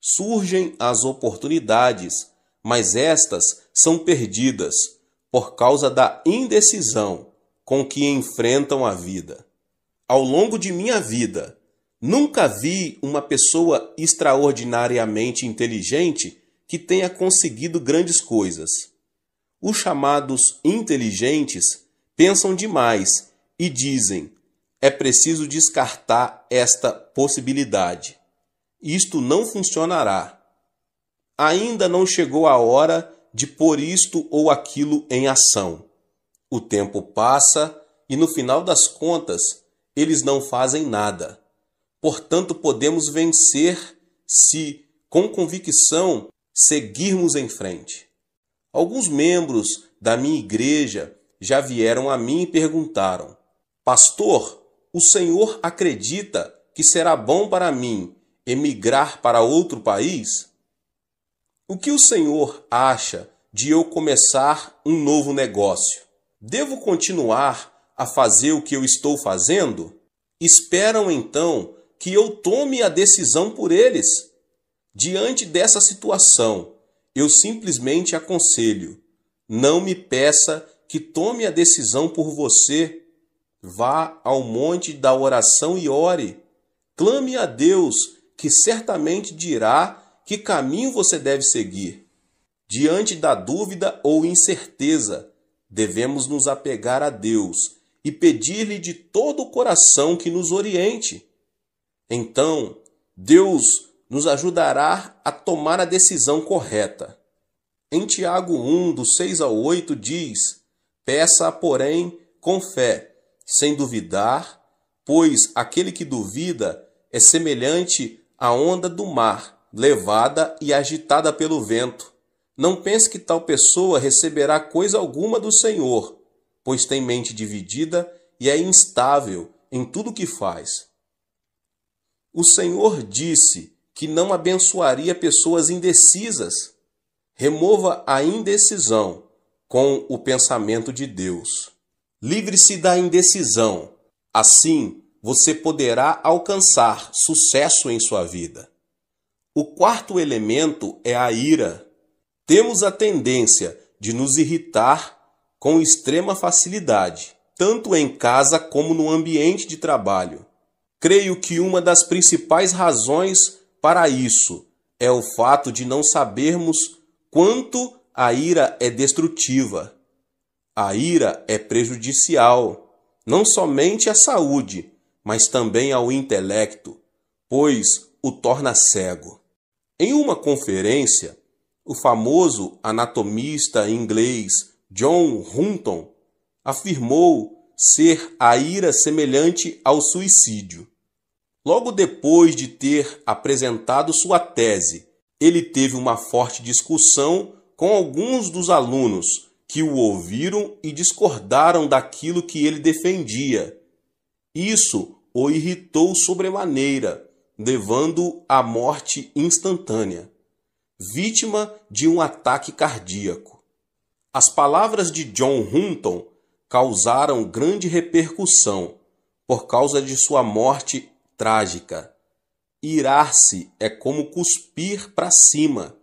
Surgem as oportunidades, mas estas são perdidas por causa da indecisão com que enfrentam a vida. Ao longo de minha vida, nunca vi uma pessoa extraordinariamente inteligente que tenha conseguido grandes coisas. Os chamados inteligentes pensam demais e dizem é preciso descartar esta possibilidade. Isto não funcionará. Ainda não chegou a hora de pôr isto ou aquilo em ação. O tempo passa e, no final das contas, eles não fazem nada. Portanto, podemos vencer se, com convicção, seguirmos em frente. Alguns membros da minha igreja já vieram a mim e perguntaram: Pastor, o Senhor acredita que será bom para mim emigrar para outro país? O que o Senhor acha de eu começar um novo negócio? Devo continuar a fazer o que eu estou fazendo? Esperam então que eu tome a decisão por eles. Diante dessa situação, eu simplesmente aconselho: não me peça que tome a decisão por você Vá ao monte da oração e ore. Clame a Deus, que certamente dirá que caminho você deve seguir. Diante da dúvida ou incerteza, devemos nos apegar a Deus e pedir-lhe de todo o coração que nos oriente. Então, Deus nos ajudará a tomar a decisão correta. Em Tiago 1, do 6 ao 8, diz: Peça, porém, com fé sem duvidar, pois aquele que duvida é semelhante à onda do mar, levada e agitada pelo vento. Não pense que tal pessoa receberá coisa alguma do Senhor, pois tem mente dividida e é instável em tudo o que faz. O Senhor disse que não abençoaria pessoas indecisas. Remova a indecisão com o pensamento de Deus. Livre-se da indecisão. Assim, você poderá alcançar sucesso em sua vida. O quarto elemento é a ira. Temos a tendência de nos irritar com extrema facilidade, tanto em casa como no ambiente de trabalho. Creio que uma das principais razões para isso é o fato de não sabermos quanto a ira é destrutiva. A ira é prejudicial, não somente à saúde, mas também ao intelecto, pois o torna cego. Em uma conferência, o famoso anatomista inglês John Hunton afirmou ser a ira semelhante ao suicídio. Logo depois de ter apresentado sua tese, ele teve uma forte discussão com alguns dos alunos que o ouviram e discordaram daquilo que ele defendia. Isso o irritou sobremaneira, levando-o à morte instantânea, vítima de um ataque cardíaco. As palavras de John Hunton causaram grande repercussão por causa de sua morte trágica. Irar-se é como cuspir para cima,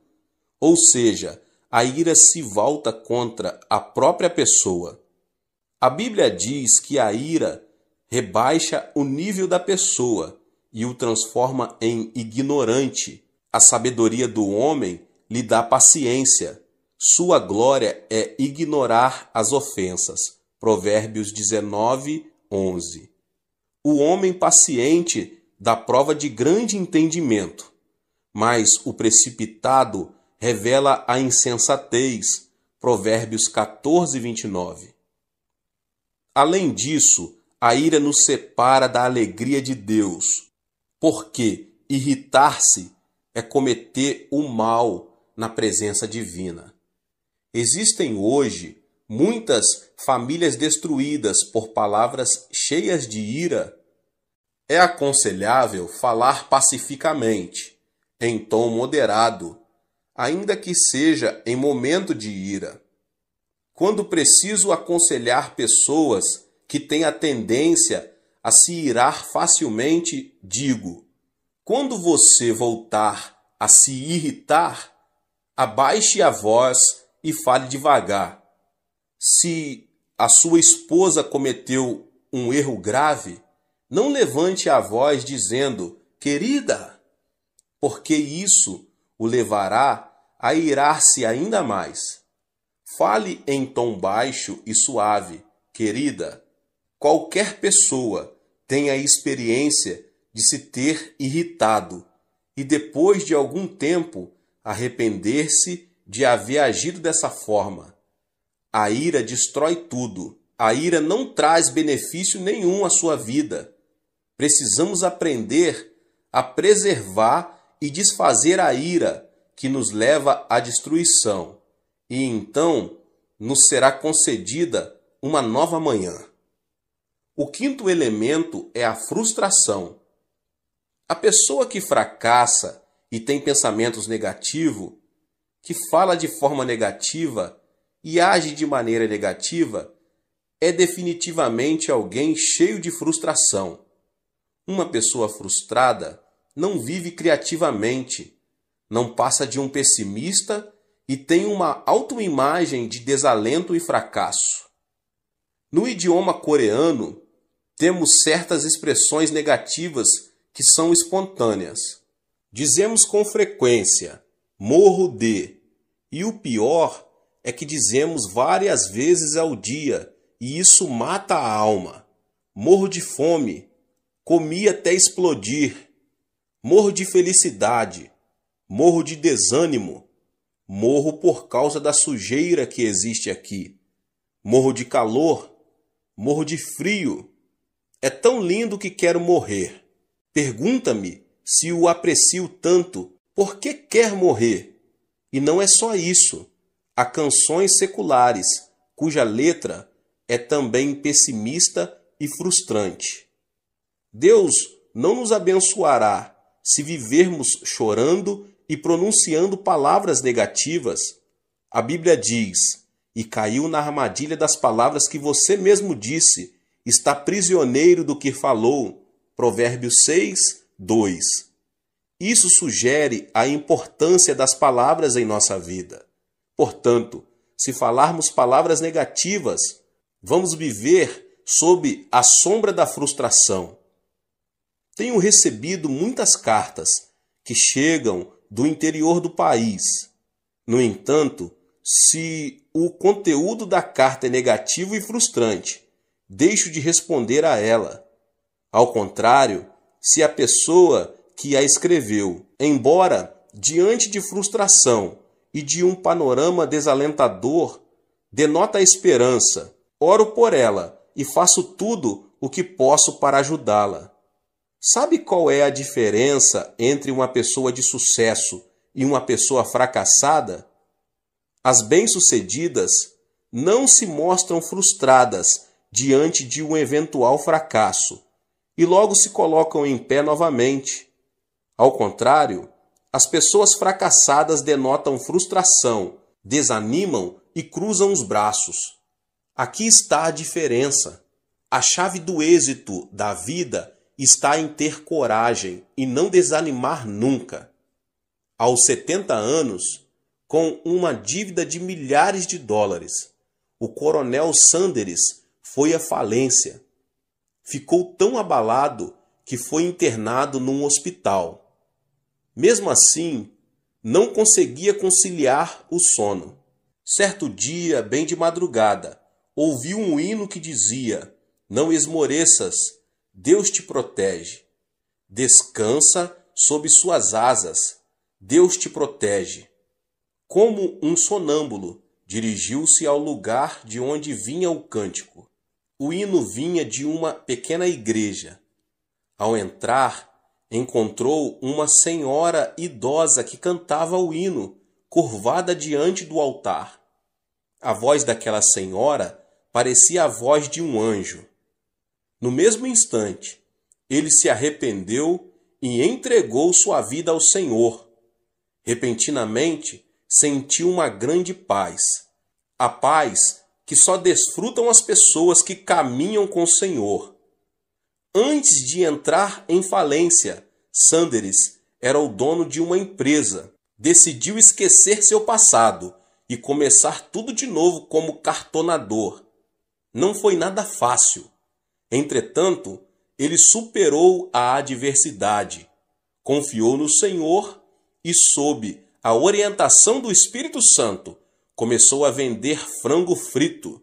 ou seja, a ira se volta contra a própria pessoa. A Bíblia diz que a ira rebaixa o nível da pessoa e o transforma em ignorante. A sabedoria do homem lhe dá paciência. Sua glória é ignorar as ofensas. Provérbios 19, 11. O homem paciente dá prova de grande entendimento, mas o precipitado revela a insensatez. Provérbios 14, 29. Além disso, a ira nos separa da alegria de Deus, porque irritar-se é cometer o mal na presença divina. Existem hoje muitas famílias destruídas por palavras cheias de ira. É aconselhável falar pacificamente, em tom moderado, ainda que seja em momento de ira. Quando preciso aconselhar pessoas que têm a tendência a se irar facilmente, digo: quando você voltar a se irritar, abaixe a voz e fale devagar. Se a sua esposa cometeu um erro grave, não levante a voz dizendo: querida, porque isso o levará a irar-se ainda mais. Fale em tom baixo e suave, querida. Qualquer pessoa tem a experiência de se ter irritado e depois de algum tempo arrepender-se de haver agido dessa forma. A ira destrói tudo. A ira não traz benefício nenhum à sua vida. Precisamos aprender a preservar e desfazer a ira que nos leva à destruição, e então nos será concedida uma nova manhã. O quinto elemento é a frustração. A pessoa que fracassa e tem pensamentos negativos, que fala de forma negativa e age de maneira negativa, é definitivamente alguém cheio de frustração. Uma pessoa frustrada não vive criativamente não passa de um pessimista e tem uma autoimagem de desalento e fracasso. No idioma coreano, temos certas expressões negativas que são espontâneas. Dizemos com frequência morro de, e o pior é que dizemos várias vezes ao dia e isso mata a alma. Morro de fome, comi até explodir. Morro de felicidade, morro de desânimo, morro por causa da sujeira que existe aqui, morro de calor, morro de frio. É tão lindo que quero morrer. Pergunta-me se o aprecio tanto, por que quer morrer? E não é só isso. Há canções seculares cuja letra é também pessimista e frustrante. Deus não nos abençoará se vivermos chorando e pronunciando palavras negativas. A Bíblia diz: E caiu na armadilha das palavras que você mesmo disse, está prisioneiro do que falou. Provérbios 6, 2. Isso sugere a importância das palavras em nossa vida. Portanto, se falarmos palavras negativas, vamos viver sob a sombra da frustração. Tenho recebido muitas cartas que chegam do interior do país. No entanto, se o conteúdo da carta é negativo e frustrante, deixo de responder a ela. Ao contrário, se a pessoa que a escreveu, embora diante de frustração e de um panorama desalentador, denota a esperança, oro por ela e faço tudo o que posso para ajudá-la. Sabe qual é a diferença entre uma pessoa de sucesso e uma pessoa fracassada? As bem-sucedidas não se mostram frustradas diante de um eventual fracasso e logo se colocam em pé novamente. Ao contrário, as pessoas fracassadas denotam frustração, desanimam e cruzam os braços. Aqui está a diferença. A chave do êxito da vida está em ter coragem e não desanimar nunca. Aos 70 anos, com uma dívida de milhares de dólares, o coronel Sanders foi à falência. Ficou tão abalado que foi internado num hospital. Mesmo assim, não conseguia conciliar o sono. Certo dia, bem de madrugada, ouviu um hino que dizia: Não esmoreças, Deus te protege. Descansa sob suas asas. Deus te protege. Como um sonâmbulo, dirigiu-se ao lugar de onde vinha o cântico. O hino vinha de uma pequena igreja. Ao entrar, encontrou uma senhora idosa que cantava o hino, curvada diante do altar. A voz daquela senhora parecia a voz de um anjo. No mesmo instante, ele se arrependeu e entregou sua vida ao Senhor. Repentinamente, sentiu uma grande paz. A paz que só desfrutam as pessoas que caminham com o Senhor. Antes de entrar em falência, Sanders era o dono de uma empresa. Decidiu esquecer seu passado e começar tudo de novo como cartonador. Não foi nada fácil Entretanto, ele superou a adversidade, confiou no Senhor e, sob a orientação do Espírito Santo, começou a vender frango frito.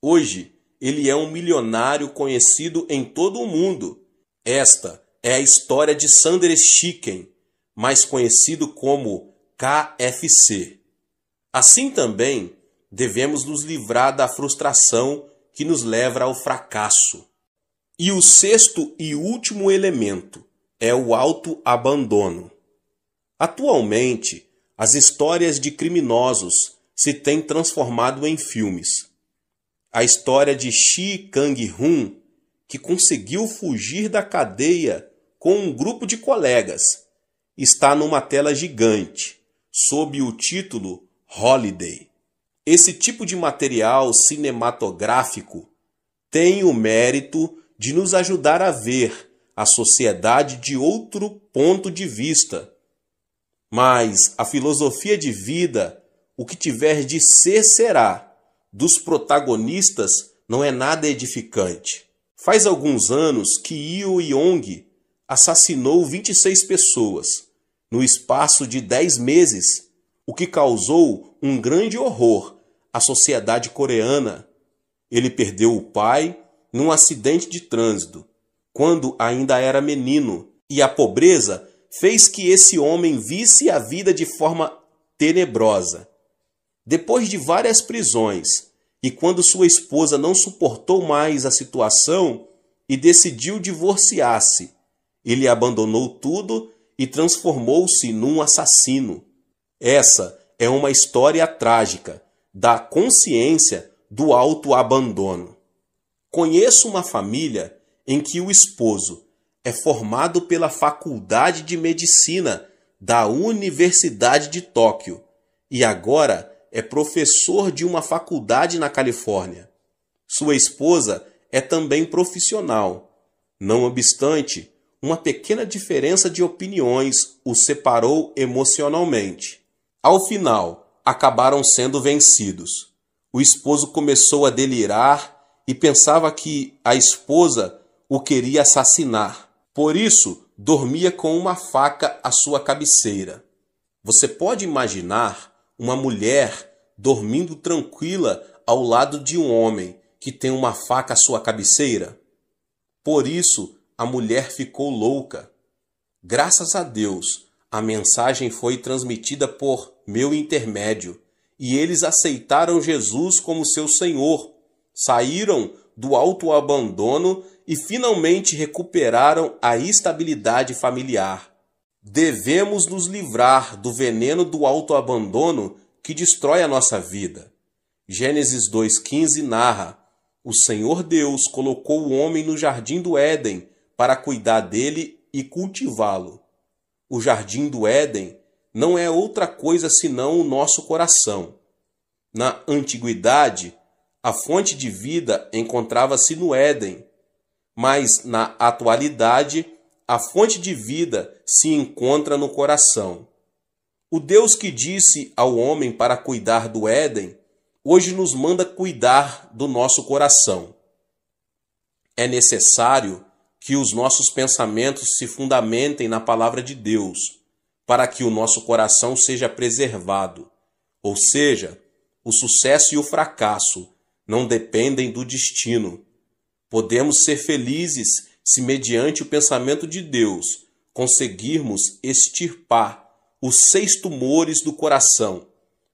Hoje, ele é um milionário conhecido em todo o mundo. Esta é a história de Sanders Chicken, mais conhecido como KFC. Assim também, devemos nos livrar da frustração que nos leva ao fracasso. E o sexto e último elemento é o autoabandono. Atualmente, as histórias de criminosos se têm transformado em filmes. A história de Shi Kang-hun, que conseguiu fugir da cadeia com um grupo de colegas, está numa tela gigante, sob o título Holiday. Esse tipo de material cinematográfico tem o mérito de nos ajudar a ver a sociedade de outro ponto de vista. Mas a filosofia de vida, o que tiver de ser será, dos protagonistas não é nada edificante. Faz alguns anos que Yu Yong assassinou 26 pessoas, no espaço de 10 meses, o que causou um grande horror à sociedade coreana. Ele perdeu o pai, num acidente de trânsito, quando ainda era menino, e a pobreza fez que esse homem visse a vida de forma tenebrosa. Depois de várias prisões, e quando sua esposa não suportou mais a situação e decidiu divorciar-se, ele abandonou tudo e transformou-se num assassino. Essa é uma história trágica da consciência do autoabandono. Conheço uma família em que o esposo é formado pela Faculdade de Medicina da Universidade de Tóquio e agora é professor de uma faculdade na Califórnia. Sua esposa é também profissional. Não obstante, uma pequena diferença de opiniões o separou emocionalmente. Ao final, acabaram sendo vencidos. O esposo começou a delirar e pensava que a esposa o queria assassinar. Por isso, dormia com uma faca à sua cabeceira. Você pode imaginar uma mulher dormindo tranquila ao lado de um homem que tem uma faca à sua cabeceira? Por isso, a mulher ficou louca. Graças a Deus, a mensagem foi transmitida por meu intermédio, e eles aceitaram Jesus como seu Senhor saíram do autoabandono e finalmente recuperaram a estabilidade familiar. Devemos nos livrar do veneno do autoabandono que destrói a nossa vida. Gênesis 2,15 narra: O Senhor Deus colocou o homem no jardim do Éden para cuidar dele e cultivá-lo. O jardim do Éden não é outra coisa senão o nosso coração. Na antiguidade, a fonte de vida encontrava-se no Éden, mas na atualidade a fonte de vida se encontra no coração. O Deus que disse ao homem para cuidar do Éden, hoje nos manda cuidar do nosso coração. É necessário que os nossos pensamentos se fundamentem na palavra de Deus, para que o nosso coração seja preservado, ou seja, o sucesso e o fracasso não dependem do destino. Podemos ser felizes se, mediante o pensamento de Deus, conseguirmos extirpar os seis tumores do coração,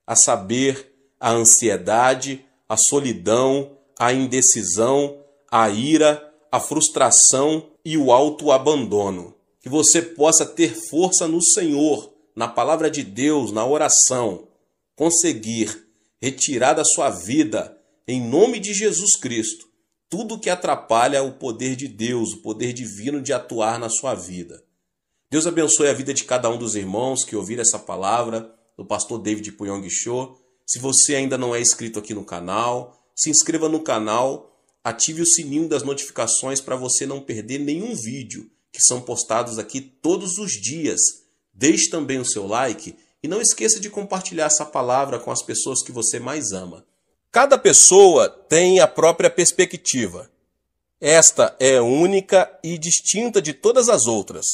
a saber, a ansiedade, a solidão, a indecisão, a ira, a frustração e o autoabandono. Que você possa ter força no Senhor, na palavra de Deus, na oração, conseguir retirar da sua vida em nome de Jesus Cristo, tudo que atrapalha é o poder de Deus, o poder divino de atuar na sua vida. Deus abençoe a vida de cada um dos irmãos que ouvir essa palavra do pastor David Puyong Cho. Se você ainda não é inscrito aqui no canal, se inscreva no canal, ative o sininho das notificações para você não perder nenhum vídeo que são postados aqui todos os dias. Deixe também o seu like e não esqueça de compartilhar essa palavra com as pessoas que você mais ama. Cada pessoa tem a própria perspectiva. Esta é única e distinta de todas as outras.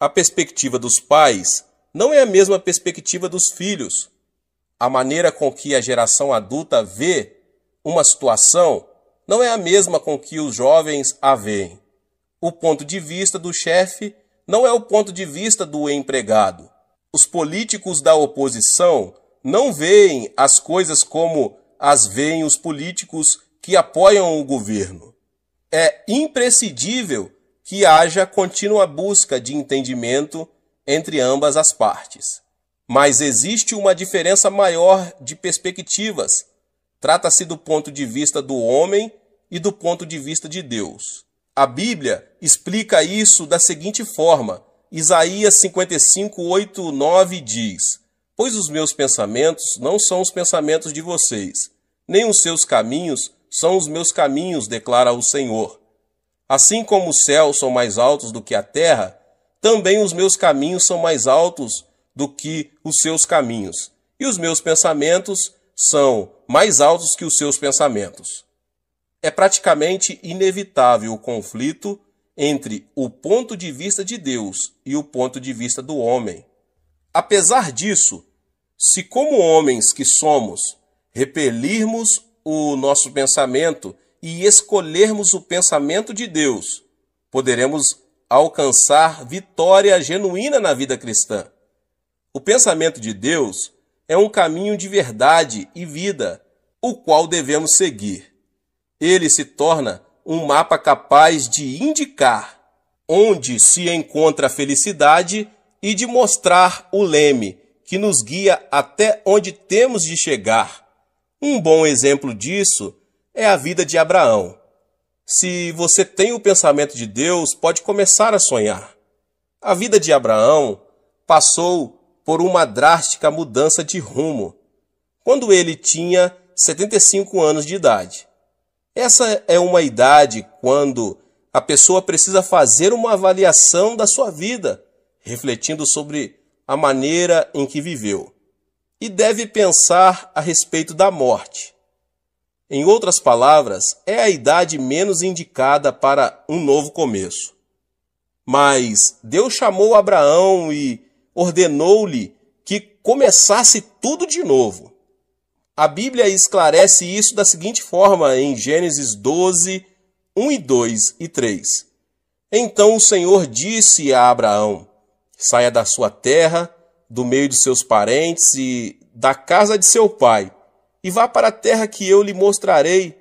A perspectiva dos pais não é a mesma perspectiva dos filhos. A maneira com que a geração adulta vê uma situação não é a mesma com que os jovens a veem. O ponto de vista do chefe não é o ponto de vista do empregado. Os políticos da oposição não veem as coisas como as veem os políticos que apoiam o governo. É imprescindível que haja contínua busca de entendimento entre ambas as partes. Mas existe uma diferença maior de perspectivas. Trata-se do ponto de vista do homem e do ponto de vista de Deus. A Bíblia explica isso da seguinte forma: Isaías 55, 8, 9 diz: Pois os meus pensamentos não são os pensamentos de vocês, nem os seus caminhos são os meus caminhos, declara o Senhor. Assim como os céus são mais altos do que a terra, também os meus caminhos são mais altos do que os seus caminhos, e os meus pensamentos são mais altos que os seus pensamentos. É praticamente inevitável o conflito entre o ponto de vista de Deus e o ponto de vista do homem. Apesar disso, se, como homens que somos, repelirmos o nosso pensamento e escolhermos o pensamento de Deus, poderemos alcançar vitória genuína na vida cristã. O pensamento de Deus é um caminho de verdade e vida, o qual devemos seguir. Ele se torna um mapa capaz de indicar onde se encontra a felicidade e de mostrar o leme que nos guia até onde temos de chegar. Um bom exemplo disso é a vida de Abraão. Se você tem o pensamento de Deus, pode começar a sonhar. A vida de Abraão passou por uma drástica mudança de rumo quando ele tinha 75 anos de idade. Essa é uma idade quando a pessoa precisa fazer uma avaliação da sua vida, refletindo sobre a maneira em que viveu e deve pensar a respeito da morte. Em outras palavras, é a idade menos indicada para um novo começo. Mas Deus chamou Abraão e ordenou-lhe que começasse tudo de novo. A Bíblia esclarece isso da seguinte forma em Gênesis 12, 1 e 2 e 3. Então o Senhor disse a Abraão: Saia da sua terra, do meio de seus parentes e da casa de seu pai, e vá para a terra que eu lhe mostrarei.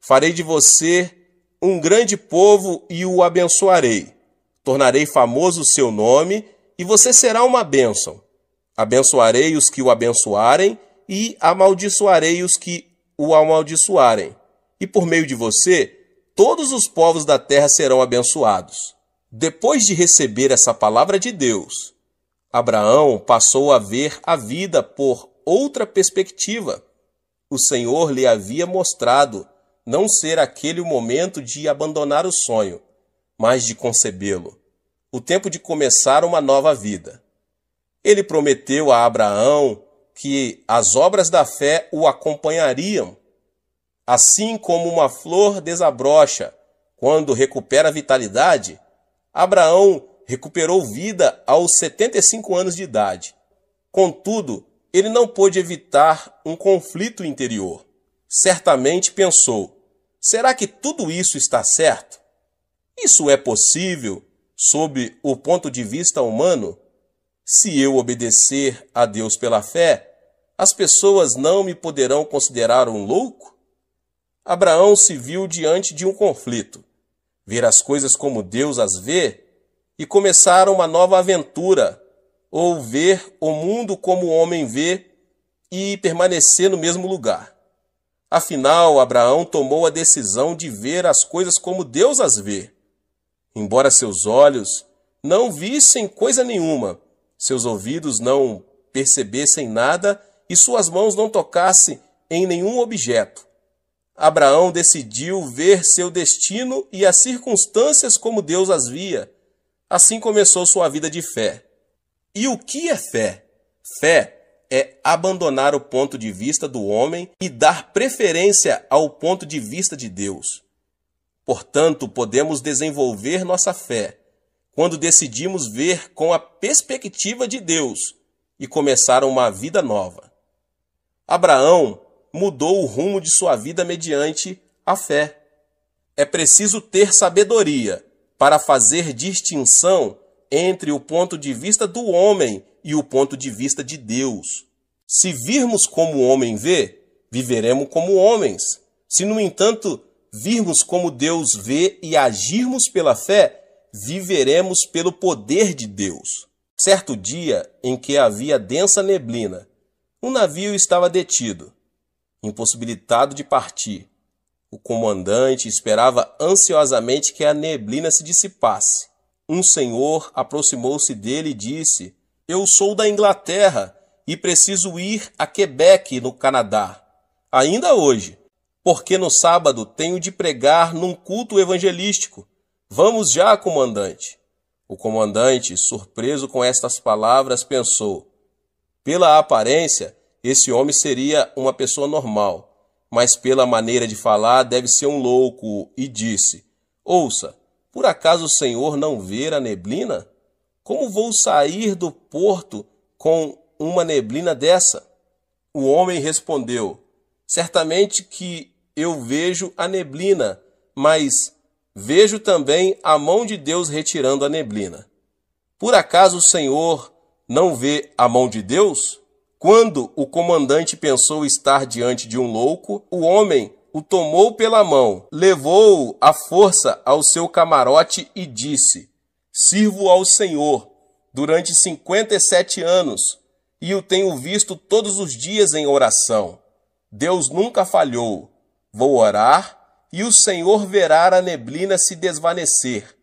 Farei de você um grande povo e o abençoarei. Tornarei famoso o seu nome e você será uma bênção. Abençoarei os que o abençoarem e amaldiçoarei os que o amaldiçoarem. E por meio de você, todos os povos da terra serão abençoados. Depois de receber essa palavra de Deus, Abraão passou a ver a vida por outra perspectiva. O Senhor lhe havia mostrado não ser aquele o momento de abandonar o sonho, mas de concebê-lo, o tempo de começar uma nova vida. Ele prometeu a Abraão que as obras da fé o acompanhariam, assim como uma flor desabrocha quando recupera a vitalidade Abraão recuperou vida aos 75 anos de idade. Contudo, ele não pôde evitar um conflito interior. Certamente pensou: será que tudo isso está certo? Isso é possível sob o ponto de vista humano? Se eu obedecer a Deus pela fé, as pessoas não me poderão considerar um louco? Abraão se viu diante de um conflito ver as coisas como Deus as vê e começar uma nova aventura, ou ver o mundo como o homem vê e permanecer no mesmo lugar. Afinal, Abraão tomou a decisão de ver as coisas como Deus as vê. Embora seus olhos não vissem coisa nenhuma, seus ouvidos não percebessem nada e suas mãos não tocassem em nenhum objeto, Abraão decidiu ver seu destino e as circunstâncias como Deus as via. Assim começou sua vida de fé. E o que é fé? Fé é abandonar o ponto de vista do homem e dar preferência ao ponto de vista de Deus. Portanto, podemos desenvolver nossa fé quando decidimos ver com a perspectiva de Deus e começar uma vida nova. Abraão mudou o rumo de sua vida mediante a fé. É preciso ter sabedoria para fazer distinção entre o ponto de vista do homem e o ponto de vista de Deus. Se virmos como o homem vê, viveremos como homens. Se, no entanto, virmos como Deus vê e agirmos pela fé, viveremos pelo poder de Deus. Certo dia em que havia densa neblina, um navio estava detido impossibilitado de partir. O comandante esperava ansiosamente que a neblina se dissipasse. Um senhor aproximou-se dele e disse: Eu sou da Inglaterra e preciso ir a Quebec, no Canadá, ainda hoje, porque no sábado tenho de pregar num culto evangelístico. Vamos já, comandante. O comandante, surpreso com estas palavras, pensou: Pela aparência, esse homem seria uma pessoa normal, mas pela maneira de falar deve ser um louco, e disse: Ouça, por acaso o senhor não vê a neblina? Como vou sair do porto com uma neblina dessa? O homem respondeu: Certamente que eu vejo a neblina, mas vejo também a mão de Deus retirando a neblina. Por acaso o Senhor não vê a mão de Deus? Quando o comandante pensou estar diante de um louco, o homem o tomou pela mão, levou-o à força ao seu camarote e disse: Sirvo ao Senhor durante cinquenta e sete anos e o tenho visto todos os dias em oração. Deus nunca falhou. Vou orar e o Senhor verá a neblina se desvanecer.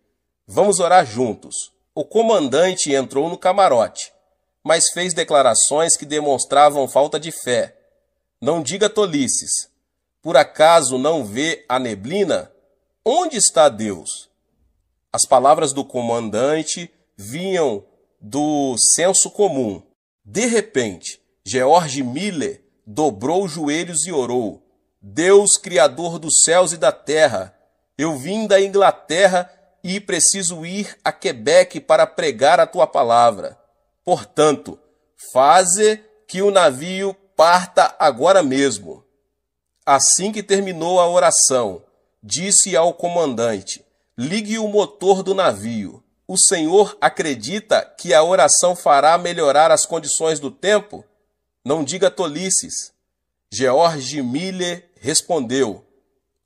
Vamos orar juntos. O comandante entrou no camarote mas fez declarações que demonstravam falta de fé. Não diga tolices. Por acaso não vê a neblina? Onde está Deus? As palavras do comandante vinham do senso comum. De repente, George Miller dobrou os joelhos e orou: Deus, Criador dos céus e da terra, eu vim da Inglaterra e preciso ir a Quebec para pregar a tua palavra. Portanto, faze que o navio parta agora mesmo. Assim que terminou a oração, disse ao comandante: Ligue o motor do navio. O senhor acredita que a oração fará melhorar as condições do tempo? Não diga tolices. George Miller respondeu: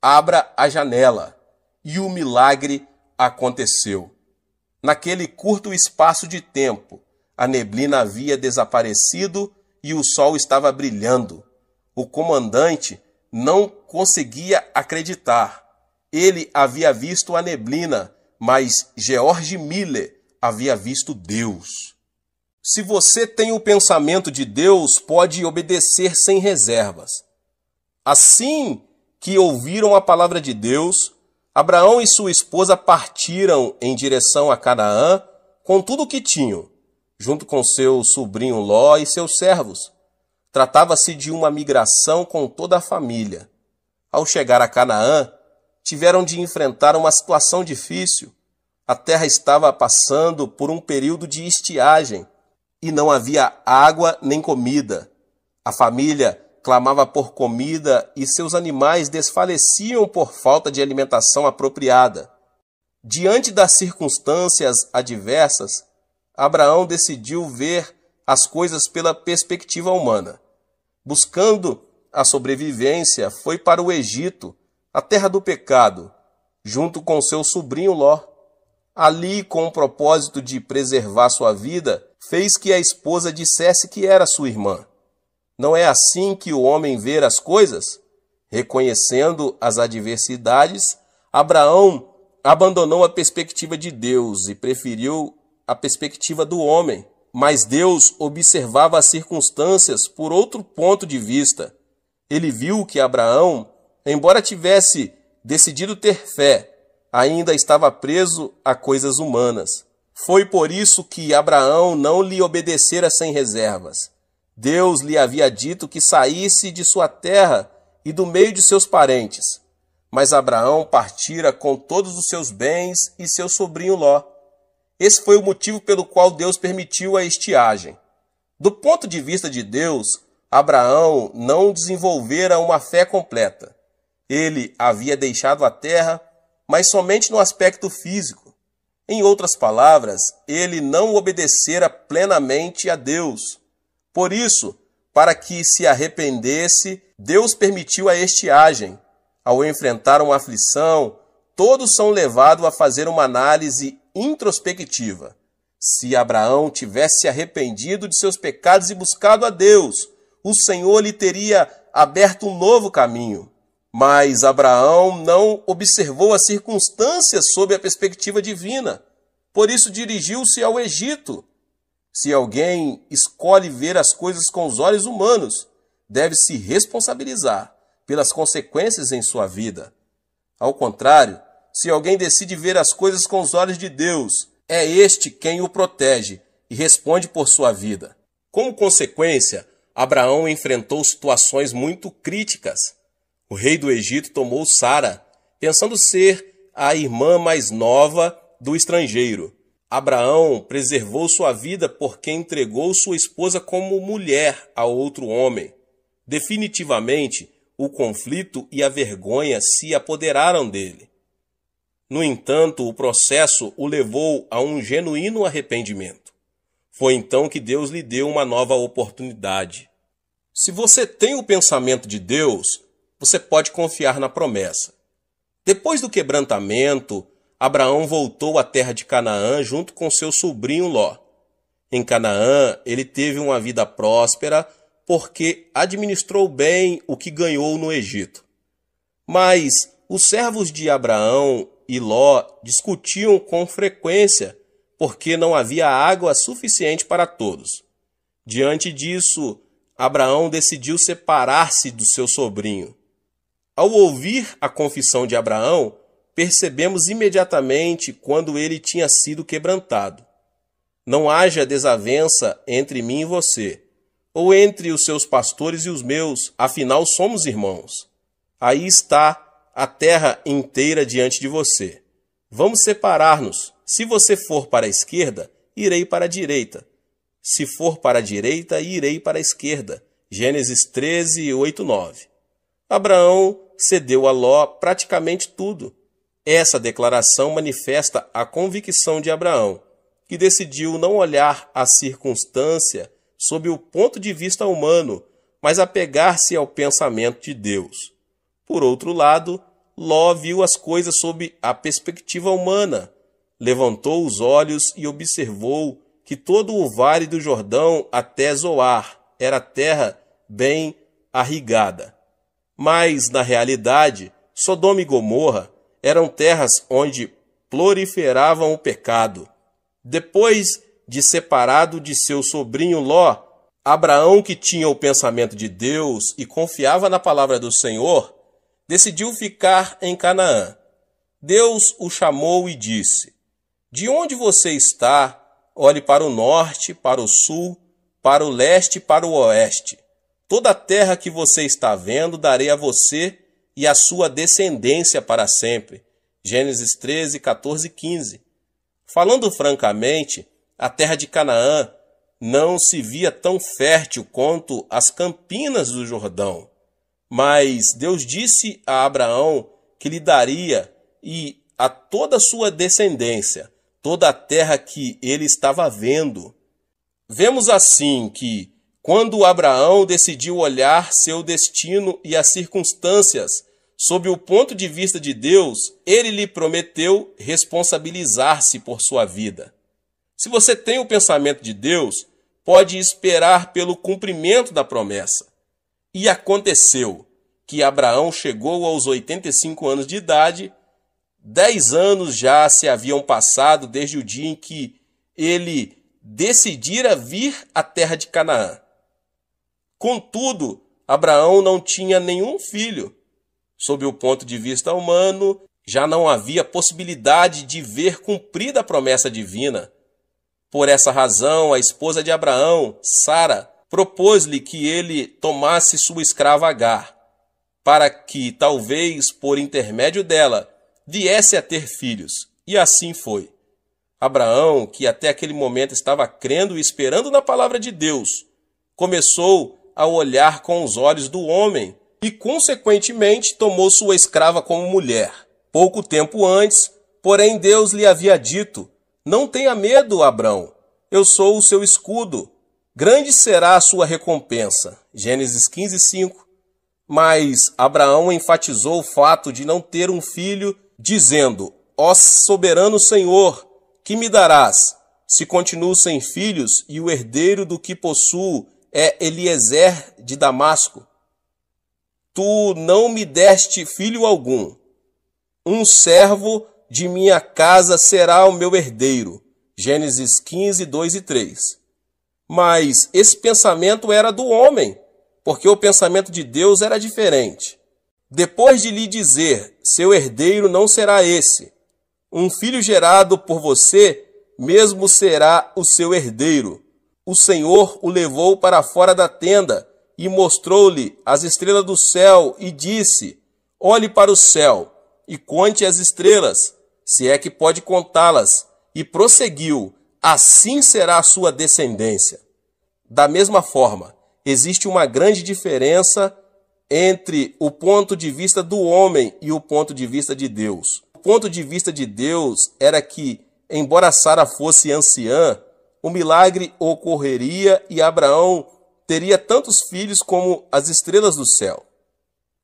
Abra a janela. E o milagre aconteceu. Naquele curto espaço de tempo, a neblina havia desaparecido e o sol estava brilhando. O comandante não conseguia acreditar. Ele havia visto a neblina, mas George Miller havia visto Deus. Se você tem o pensamento de Deus, pode obedecer sem reservas. Assim que ouviram a palavra de Deus, Abraão e sua esposa partiram em direção a Canaã com tudo o que tinham junto com seu sobrinho Ló e seus servos. Tratava-se de uma migração com toda a família. Ao chegar a Canaã, tiveram de enfrentar uma situação difícil. A terra estava passando por um período de estiagem e não havia água nem comida. A família clamava por comida e seus animais desfaleciam por falta de alimentação apropriada. Diante das circunstâncias adversas, Abraão decidiu ver as coisas pela perspectiva humana. Buscando a sobrevivência, foi para o Egito, a terra do pecado, junto com seu sobrinho Ló. Ali, com o propósito de preservar sua vida, fez que a esposa dissesse que era sua irmã. Não é assim que o homem vê as coisas? Reconhecendo as adversidades, Abraão abandonou a perspectiva de Deus e preferiu a perspectiva do homem, mas Deus observava as circunstâncias por outro ponto de vista. Ele viu que Abraão, embora tivesse decidido ter fé, ainda estava preso a coisas humanas. Foi por isso que Abraão não lhe obedecera sem reservas. Deus lhe havia dito que saísse de sua terra e do meio de seus parentes. Mas Abraão partira com todos os seus bens e seu sobrinho Ló. Esse foi o motivo pelo qual Deus permitiu a estiagem. Do ponto de vista de Deus, Abraão não desenvolvera uma fé completa. Ele havia deixado a terra, mas somente no aspecto físico. Em outras palavras, ele não obedecera plenamente a Deus. Por isso, para que se arrependesse, Deus permitiu a estiagem. Ao enfrentar uma aflição, todos são levados a fazer uma análise introspectiva. Se Abraão tivesse arrependido de seus pecados e buscado a Deus, o Senhor lhe teria aberto um novo caminho. Mas Abraão não observou as circunstâncias sob a perspectiva divina. Por isso dirigiu-se ao Egito. Se alguém escolhe ver as coisas com os olhos humanos, deve se responsabilizar pelas consequências em sua vida. Ao contrário, se alguém decide ver as coisas com os olhos de Deus, é este quem o protege e responde por sua vida. Como consequência, Abraão enfrentou situações muito críticas. O rei do Egito tomou Sara, pensando ser a irmã mais nova do estrangeiro. Abraão preservou sua vida porque entregou sua esposa como mulher a outro homem. Definitivamente, o conflito e a vergonha se apoderaram dele. No entanto, o processo o levou a um genuíno arrependimento. Foi então que Deus lhe deu uma nova oportunidade. Se você tem o pensamento de Deus, você pode confiar na promessa. Depois do quebrantamento, Abraão voltou à terra de Canaã junto com seu sobrinho Ló. Em Canaã, ele teve uma vida próspera porque administrou bem o que ganhou no Egito. Mas os servos de Abraão e Ló discutiam com frequência porque não havia água suficiente para todos. Diante disso, Abraão decidiu separar-se do seu sobrinho. Ao ouvir a confissão de Abraão, percebemos imediatamente quando ele tinha sido quebrantado. Não haja desavença entre mim e você, ou entre os seus pastores e os meus, afinal somos irmãos. Aí está a terra inteira diante de você. Vamos separar-nos. Se você for para a esquerda, irei para a direita. Se for para a direita, irei para a esquerda. Gênesis 13, 8, 9. Abraão cedeu a Ló praticamente tudo. Essa declaração manifesta a convicção de Abraão, que decidiu não olhar a circunstância sob o ponto de vista humano, mas apegar-se ao pensamento de Deus. Por outro lado, Ló viu as coisas sob a perspectiva humana. Levantou os olhos e observou que todo o vale do Jordão até Zoar era terra bem arrigada. Mas, na realidade, Sodoma e Gomorra eram terras onde proliferavam o pecado. Depois de separado de seu sobrinho Ló, Abraão, que tinha o pensamento de Deus e confiava na palavra do Senhor, decidiu ficar em Canaã. Deus o chamou e disse: De onde você está? Olhe para o norte, para o sul, para o leste e para o oeste. Toda a terra que você está vendo darei a você e à sua descendência para sempre. Gênesis 13, 14 e 15. Falando francamente, a terra de Canaã não se via tão fértil quanto as campinas do Jordão. Mas Deus disse a Abraão que lhe daria e a toda a sua descendência toda a terra que ele estava vendo. Vemos assim que, quando Abraão decidiu olhar seu destino e as circunstâncias sob o ponto de vista de Deus, ele lhe prometeu responsabilizar-se por sua vida. Se você tem o pensamento de Deus, pode esperar pelo cumprimento da promessa. E aconteceu que Abraão chegou aos 85 anos de idade, dez anos já se haviam passado desde o dia em que ele decidira vir à terra de Canaã. Contudo, Abraão não tinha nenhum filho. Sob o ponto de vista humano, já não havia possibilidade de ver cumprida a promessa divina. Por essa razão, a esposa de Abraão, Sara, propôs-lhe que ele tomasse sua escrava Agar, para que, talvez por intermédio dela, viesse a ter filhos. E assim foi. Abraão, que até aquele momento estava crendo e esperando na palavra de Deus, começou a olhar com os olhos do homem e, consequentemente, tomou sua escrava como mulher. Pouco tempo antes, porém, Deus lhe havia dito: Não tenha medo, Abraão, eu sou o seu escudo Grande será a sua recompensa. Gênesis 15, 5. Mas Abraão enfatizou o fato de não ter um filho, dizendo: Ó soberano Senhor, que me darás? Se continuo sem filhos e o herdeiro do que possuo é Eliezer de Damasco. Tu não me deste filho algum. Um servo de minha casa será o meu herdeiro. Gênesis 15, 2 e 3. Mas esse pensamento era do homem, porque o pensamento de Deus era diferente. Depois de lhe dizer: Seu herdeiro não será esse, um filho gerado por você mesmo será o seu herdeiro. O Senhor o levou para fora da tenda e mostrou-lhe as estrelas do céu e disse: Olhe para o céu e conte as estrelas, se é que pode contá-las. E prosseguiu: assim será a sua descendência. Da mesma forma, existe uma grande diferença entre o ponto de vista do homem e o ponto de vista de Deus. O ponto de vista de Deus era que, embora Sara fosse anciã, o milagre ocorreria e Abraão teria tantos filhos como as estrelas do céu.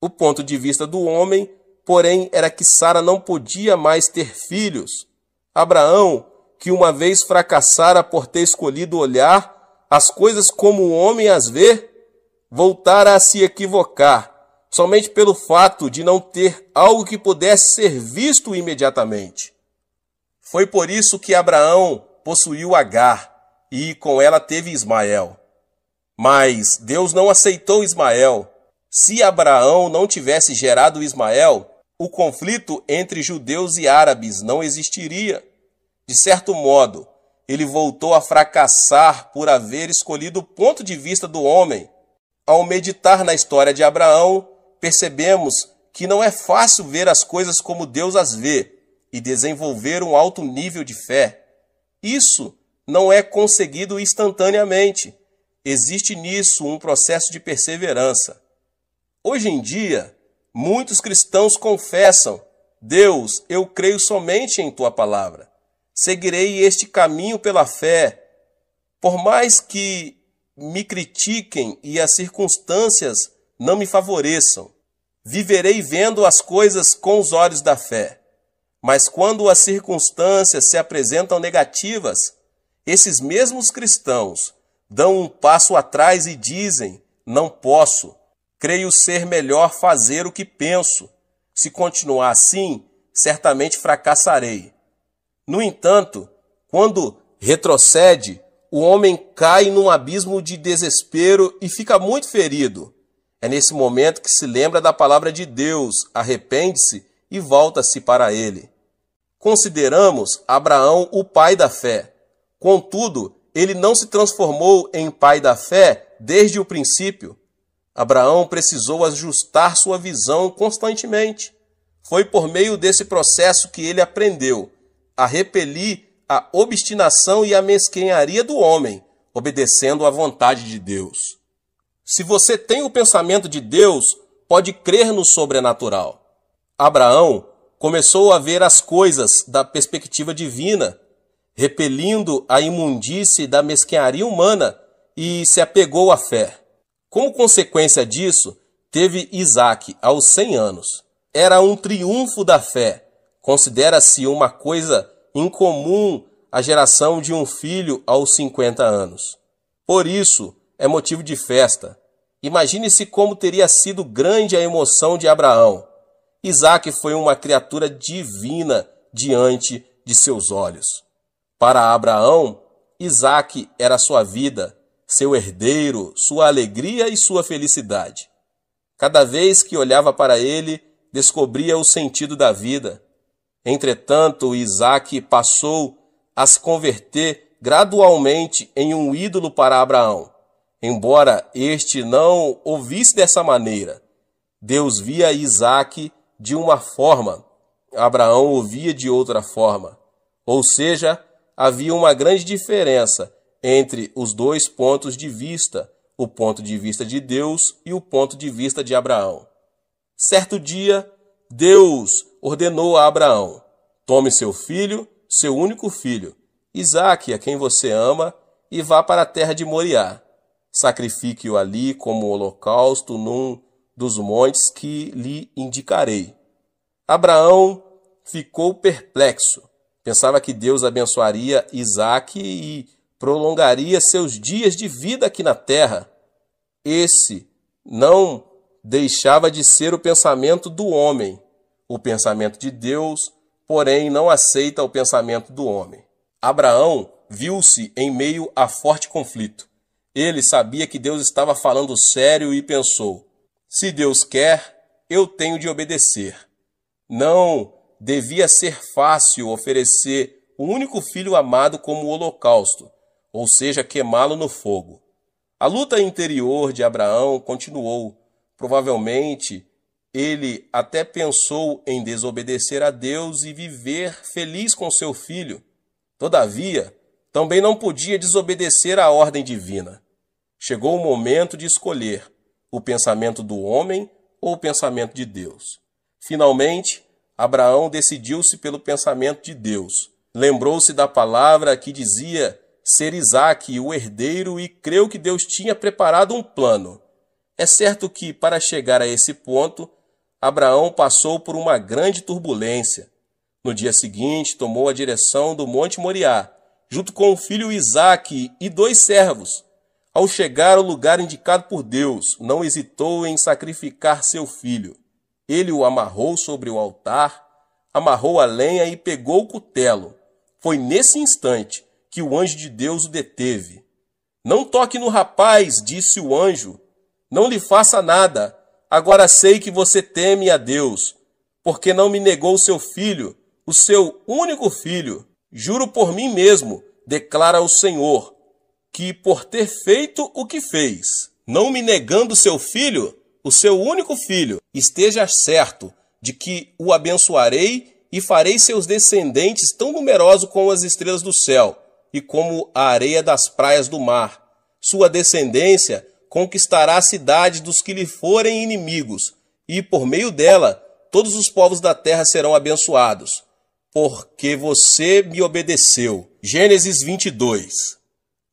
O ponto de vista do homem, porém, era que Sara não podia mais ter filhos. Abraão que uma vez fracassara por ter escolhido olhar as coisas como o homem as vê, voltara a se equivocar, somente pelo fato de não ter algo que pudesse ser visto imediatamente. Foi por isso que Abraão possuiu Agar e com ela teve Ismael. Mas Deus não aceitou Ismael. Se Abraão não tivesse gerado Ismael, o conflito entre judeus e árabes não existiria. De certo modo, ele voltou a fracassar por haver escolhido o ponto de vista do homem. Ao meditar na história de Abraão, percebemos que não é fácil ver as coisas como Deus as vê e desenvolver um alto nível de fé. Isso não é conseguido instantaneamente. Existe nisso um processo de perseverança. Hoje em dia, muitos cristãos confessam: Deus, eu creio somente em tua palavra seguirei este caminho pela fé. Por mais que me critiquem e as circunstâncias não me favoreçam, viverei vendo as coisas com os olhos da fé. Mas quando as circunstâncias se apresentam negativas, esses mesmos cristãos dão um passo atrás e dizem: Não posso, creio ser melhor fazer o que penso. Se continuar assim, certamente fracassarei. No entanto, quando retrocede, o homem cai num abismo de desespero e fica muito ferido. É nesse momento que se lembra da palavra de Deus, arrepende-se e volta-se para ele. Consideramos Abraão o pai da fé. Contudo, ele não se transformou em pai da fé desde o princípio. Abraão precisou ajustar sua visão constantemente. Foi por meio desse processo que ele aprendeu a repelir a obstinação e a mesquinharia do homem, obedecendo à vontade de Deus. Se você tem o pensamento de Deus, pode crer no sobrenatural. Abraão começou a ver as coisas da perspectiva divina, repelindo a imundície da mesquinharia humana e se apegou à fé. Como consequência disso, teve Isaac aos 100 anos. Era um triunfo da fé Considera-se uma coisa incomum a geração de um filho aos 50 anos. Por isso, é motivo de festa. Imagine-se como teria sido grande a emoção de Abraão. Isaac foi uma criatura divina diante de seus olhos. Para Abraão, Isaac era sua vida, seu herdeiro, sua alegria e sua felicidade. Cada vez que olhava para ele, descobria o sentido da vida Entretanto, Isaac passou a se converter gradualmente em um ídolo para Abraão. Embora este não o visse dessa maneira, Deus via Isaac de uma forma, Abraão o via de outra forma. Ou seja, havia uma grande diferença entre os dois pontos de vista, o ponto de vista de Deus e o ponto de vista de Abraão. Certo dia, Deus ordenou a Abraão: Tome seu filho, seu único filho, Isaque, a quem você ama, e vá para a terra de Moriá. Sacrifique-o ali como holocausto num dos montes que lhe indicarei. Abraão ficou perplexo. Pensava que Deus abençoaria Isaque e prolongaria seus dias de vida aqui na terra. Esse não deixava de ser o pensamento do homem o pensamento de Deus, porém não aceita o pensamento do homem. Abraão viu-se em meio a forte conflito. Ele sabia que Deus estava falando sério e pensou: se Deus quer, eu tenho de obedecer. Não devia ser fácil oferecer o único filho amado como holocausto, ou seja, queimá-lo no fogo. A luta interior de Abraão continuou, provavelmente ele até pensou em desobedecer a Deus e viver feliz com seu filho. Todavia, também não podia desobedecer à ordem divina. Chegou o momento de escolher o pensamento do homem ou o pensamento de Deus. Finalmente, Abraão decidiu-se pelo pensamento de Deus. Lembrou-se da palavra que dizia ser Isaque o herdeiro e creu que Deus tinha preparado um plano. É certo que, para chegar a esse ponto, Abraão passou por uma grande turbulência. No dia seguinte, tomou a direção do Monte Moriá, junto com o filho Isaque e dois servos. Ao chegar ao lugar indicado por Deus, não hesitou em sacrificar seu filho. Ele o amarrou sobre o altar, amarrou a lenha e pegou o cutelo. Foi nesse instante que o anjo de Deus o deteve. Não toque no rapaz, disse o anjo. Não lhe faça nada, Agora sei que você teme a Deus, porque não me negou seu filho, o seu único filho. Juro por mim mesmo, declara o Senhor, que por ter feito o que fez, não me negando seu filho, o seu único filho, esteja certo de que o abençoarei e farei seus descendentes tão numerosos como as estrelas do céu e como a areia das praias do mar. Sua descendência conquistará a cidade dos que lhe forem inimigos, e por meio dela todos os povos da terra serão abençoados, porque você me obedeceu. Gênesis 22.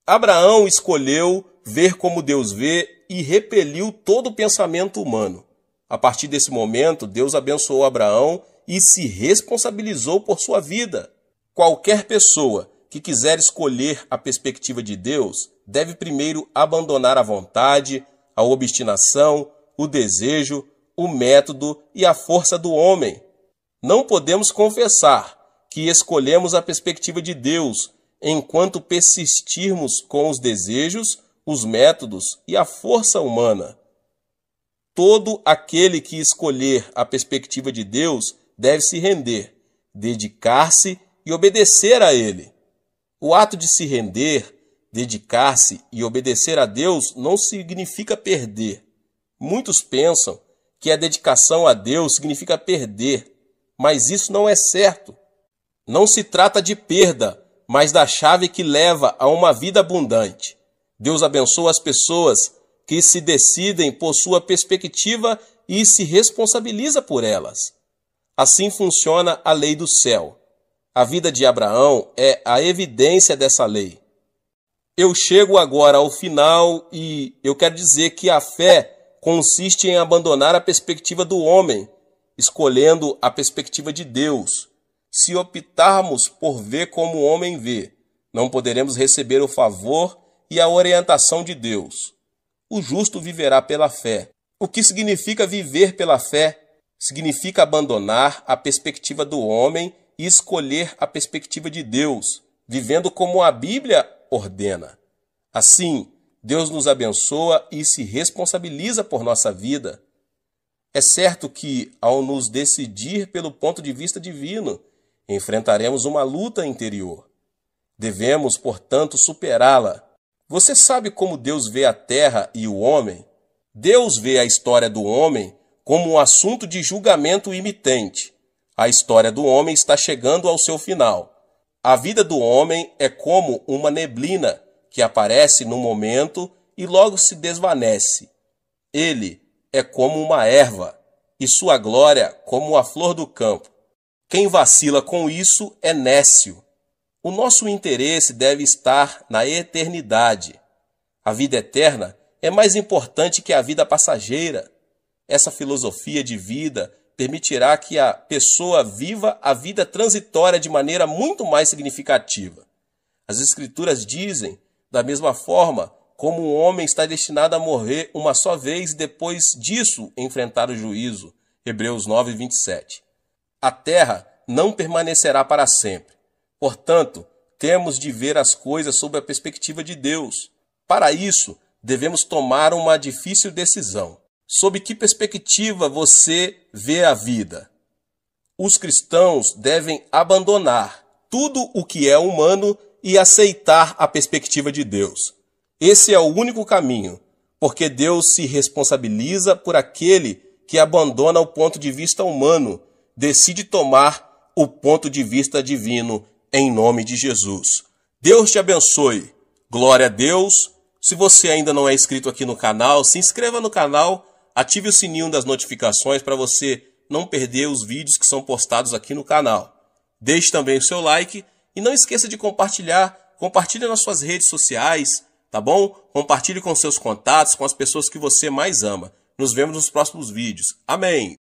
Abraão escolheu ver como Deus vê e repeliu todo o pensamento humano. A partir desse momento, Deus abençoou Abraão e se responsabilizou por sua vida. Qualquer pessoa que quiser escolher a perspectiva de Deus deve primeiro abandonar a vontade, a obstinação, o desejo, o método e a força do homem. Não podemos confessar que escolhemos a perspectiva de Deus enquanto persistirmos com os desejos, os métodos e a força humana. Todo aquele que escolher a perspectiva de Deus deve se render, dedicar-se e obedecer a Ele. O ato de se render, dedicar-se e obedecer a Deus não significa perder. Muitos pensam que a dedicação a Deus significa perder, mas isso não é certo. Não se trata de perda, mas da chave que leva a uma vida abundante. Deus abençoa as pessoas que se decidem por sua perspectiva e se responsabiliza por elas. Assim funciona a lei do céu. A vida de Abraão é a evidência dessa lei. Eu chego agora ao final e eu quero dizer que a fé consiste em abandonar a perspectiva do homem, escolhendo a perspectiva de Deus. Se optarmos por ver como o homem vê, não poderemos receber o favor e a orientação de Deus. O justo viverá pela fé. O que significa viver pela fé? Significa abandonar a perspectiva do homem e escolher a perspectiva de Deus, vivendo como a Bíblia ordena. Assim, Deus nos abençoa e se responsabiliza por nossa vida. É certo que, ao nos decidir pelo ponto de vista divino, enfrentaremos uma luta interior. Devemos, portanto, superá-la. Você sabe como Deus vê a terra e o homem? Deus vê a história do homem como um assunto de julgamento imitente. A história do homem está chegando ao seu final. A vida do homem é como uma neblina que aparece num momento e logo se desvanece. Ele é como uma erva e sua glória como a flor do campo. Quem vacila com isso é nécio. O nosso interesse deve estar na eternidade. A vida eterna é mais importante que a vida passageira. Essa filosofia de vida permitirá que a pessoa viva a vida transitória de maneira muito mais significativa. As Escrituras dizem, da mesma forma, como um homem está destinado a morrer uma só vez e depois disso enfrentar o juízo. Hebreus 9, 27. A terra não permanecerá para sempre. Portanto, temos de ver as coisas sob a perspectiva de Deus. Para isso, devemos tomar uma difícil decisão Sob que perspectiva você vê a vida? Os cristãos devem abandonar tudo o que é humano e aceitar a perspectiva de Deus. Esse é o único caminho, porque Deus se responsabiliza por aquele que abandona o ponto de vista humano, decide tomar o ponto de vista divino em nome de Jesus. Deus te abençoe. Glória a Deus. Se você ainda não é inscrito aqui no canal, se inscreva no canal Ative o sininho das notificações para você não perder os vídeos que são postados aqui no canal. Deixe também o seu like e não esqueça de compartilhar. Compartilhe nas suas redes sociais, tá bom? Compartilhe com seus contatos, com as pessoas que você mais ama. Nos vemos nos próximos vídeos. Amém!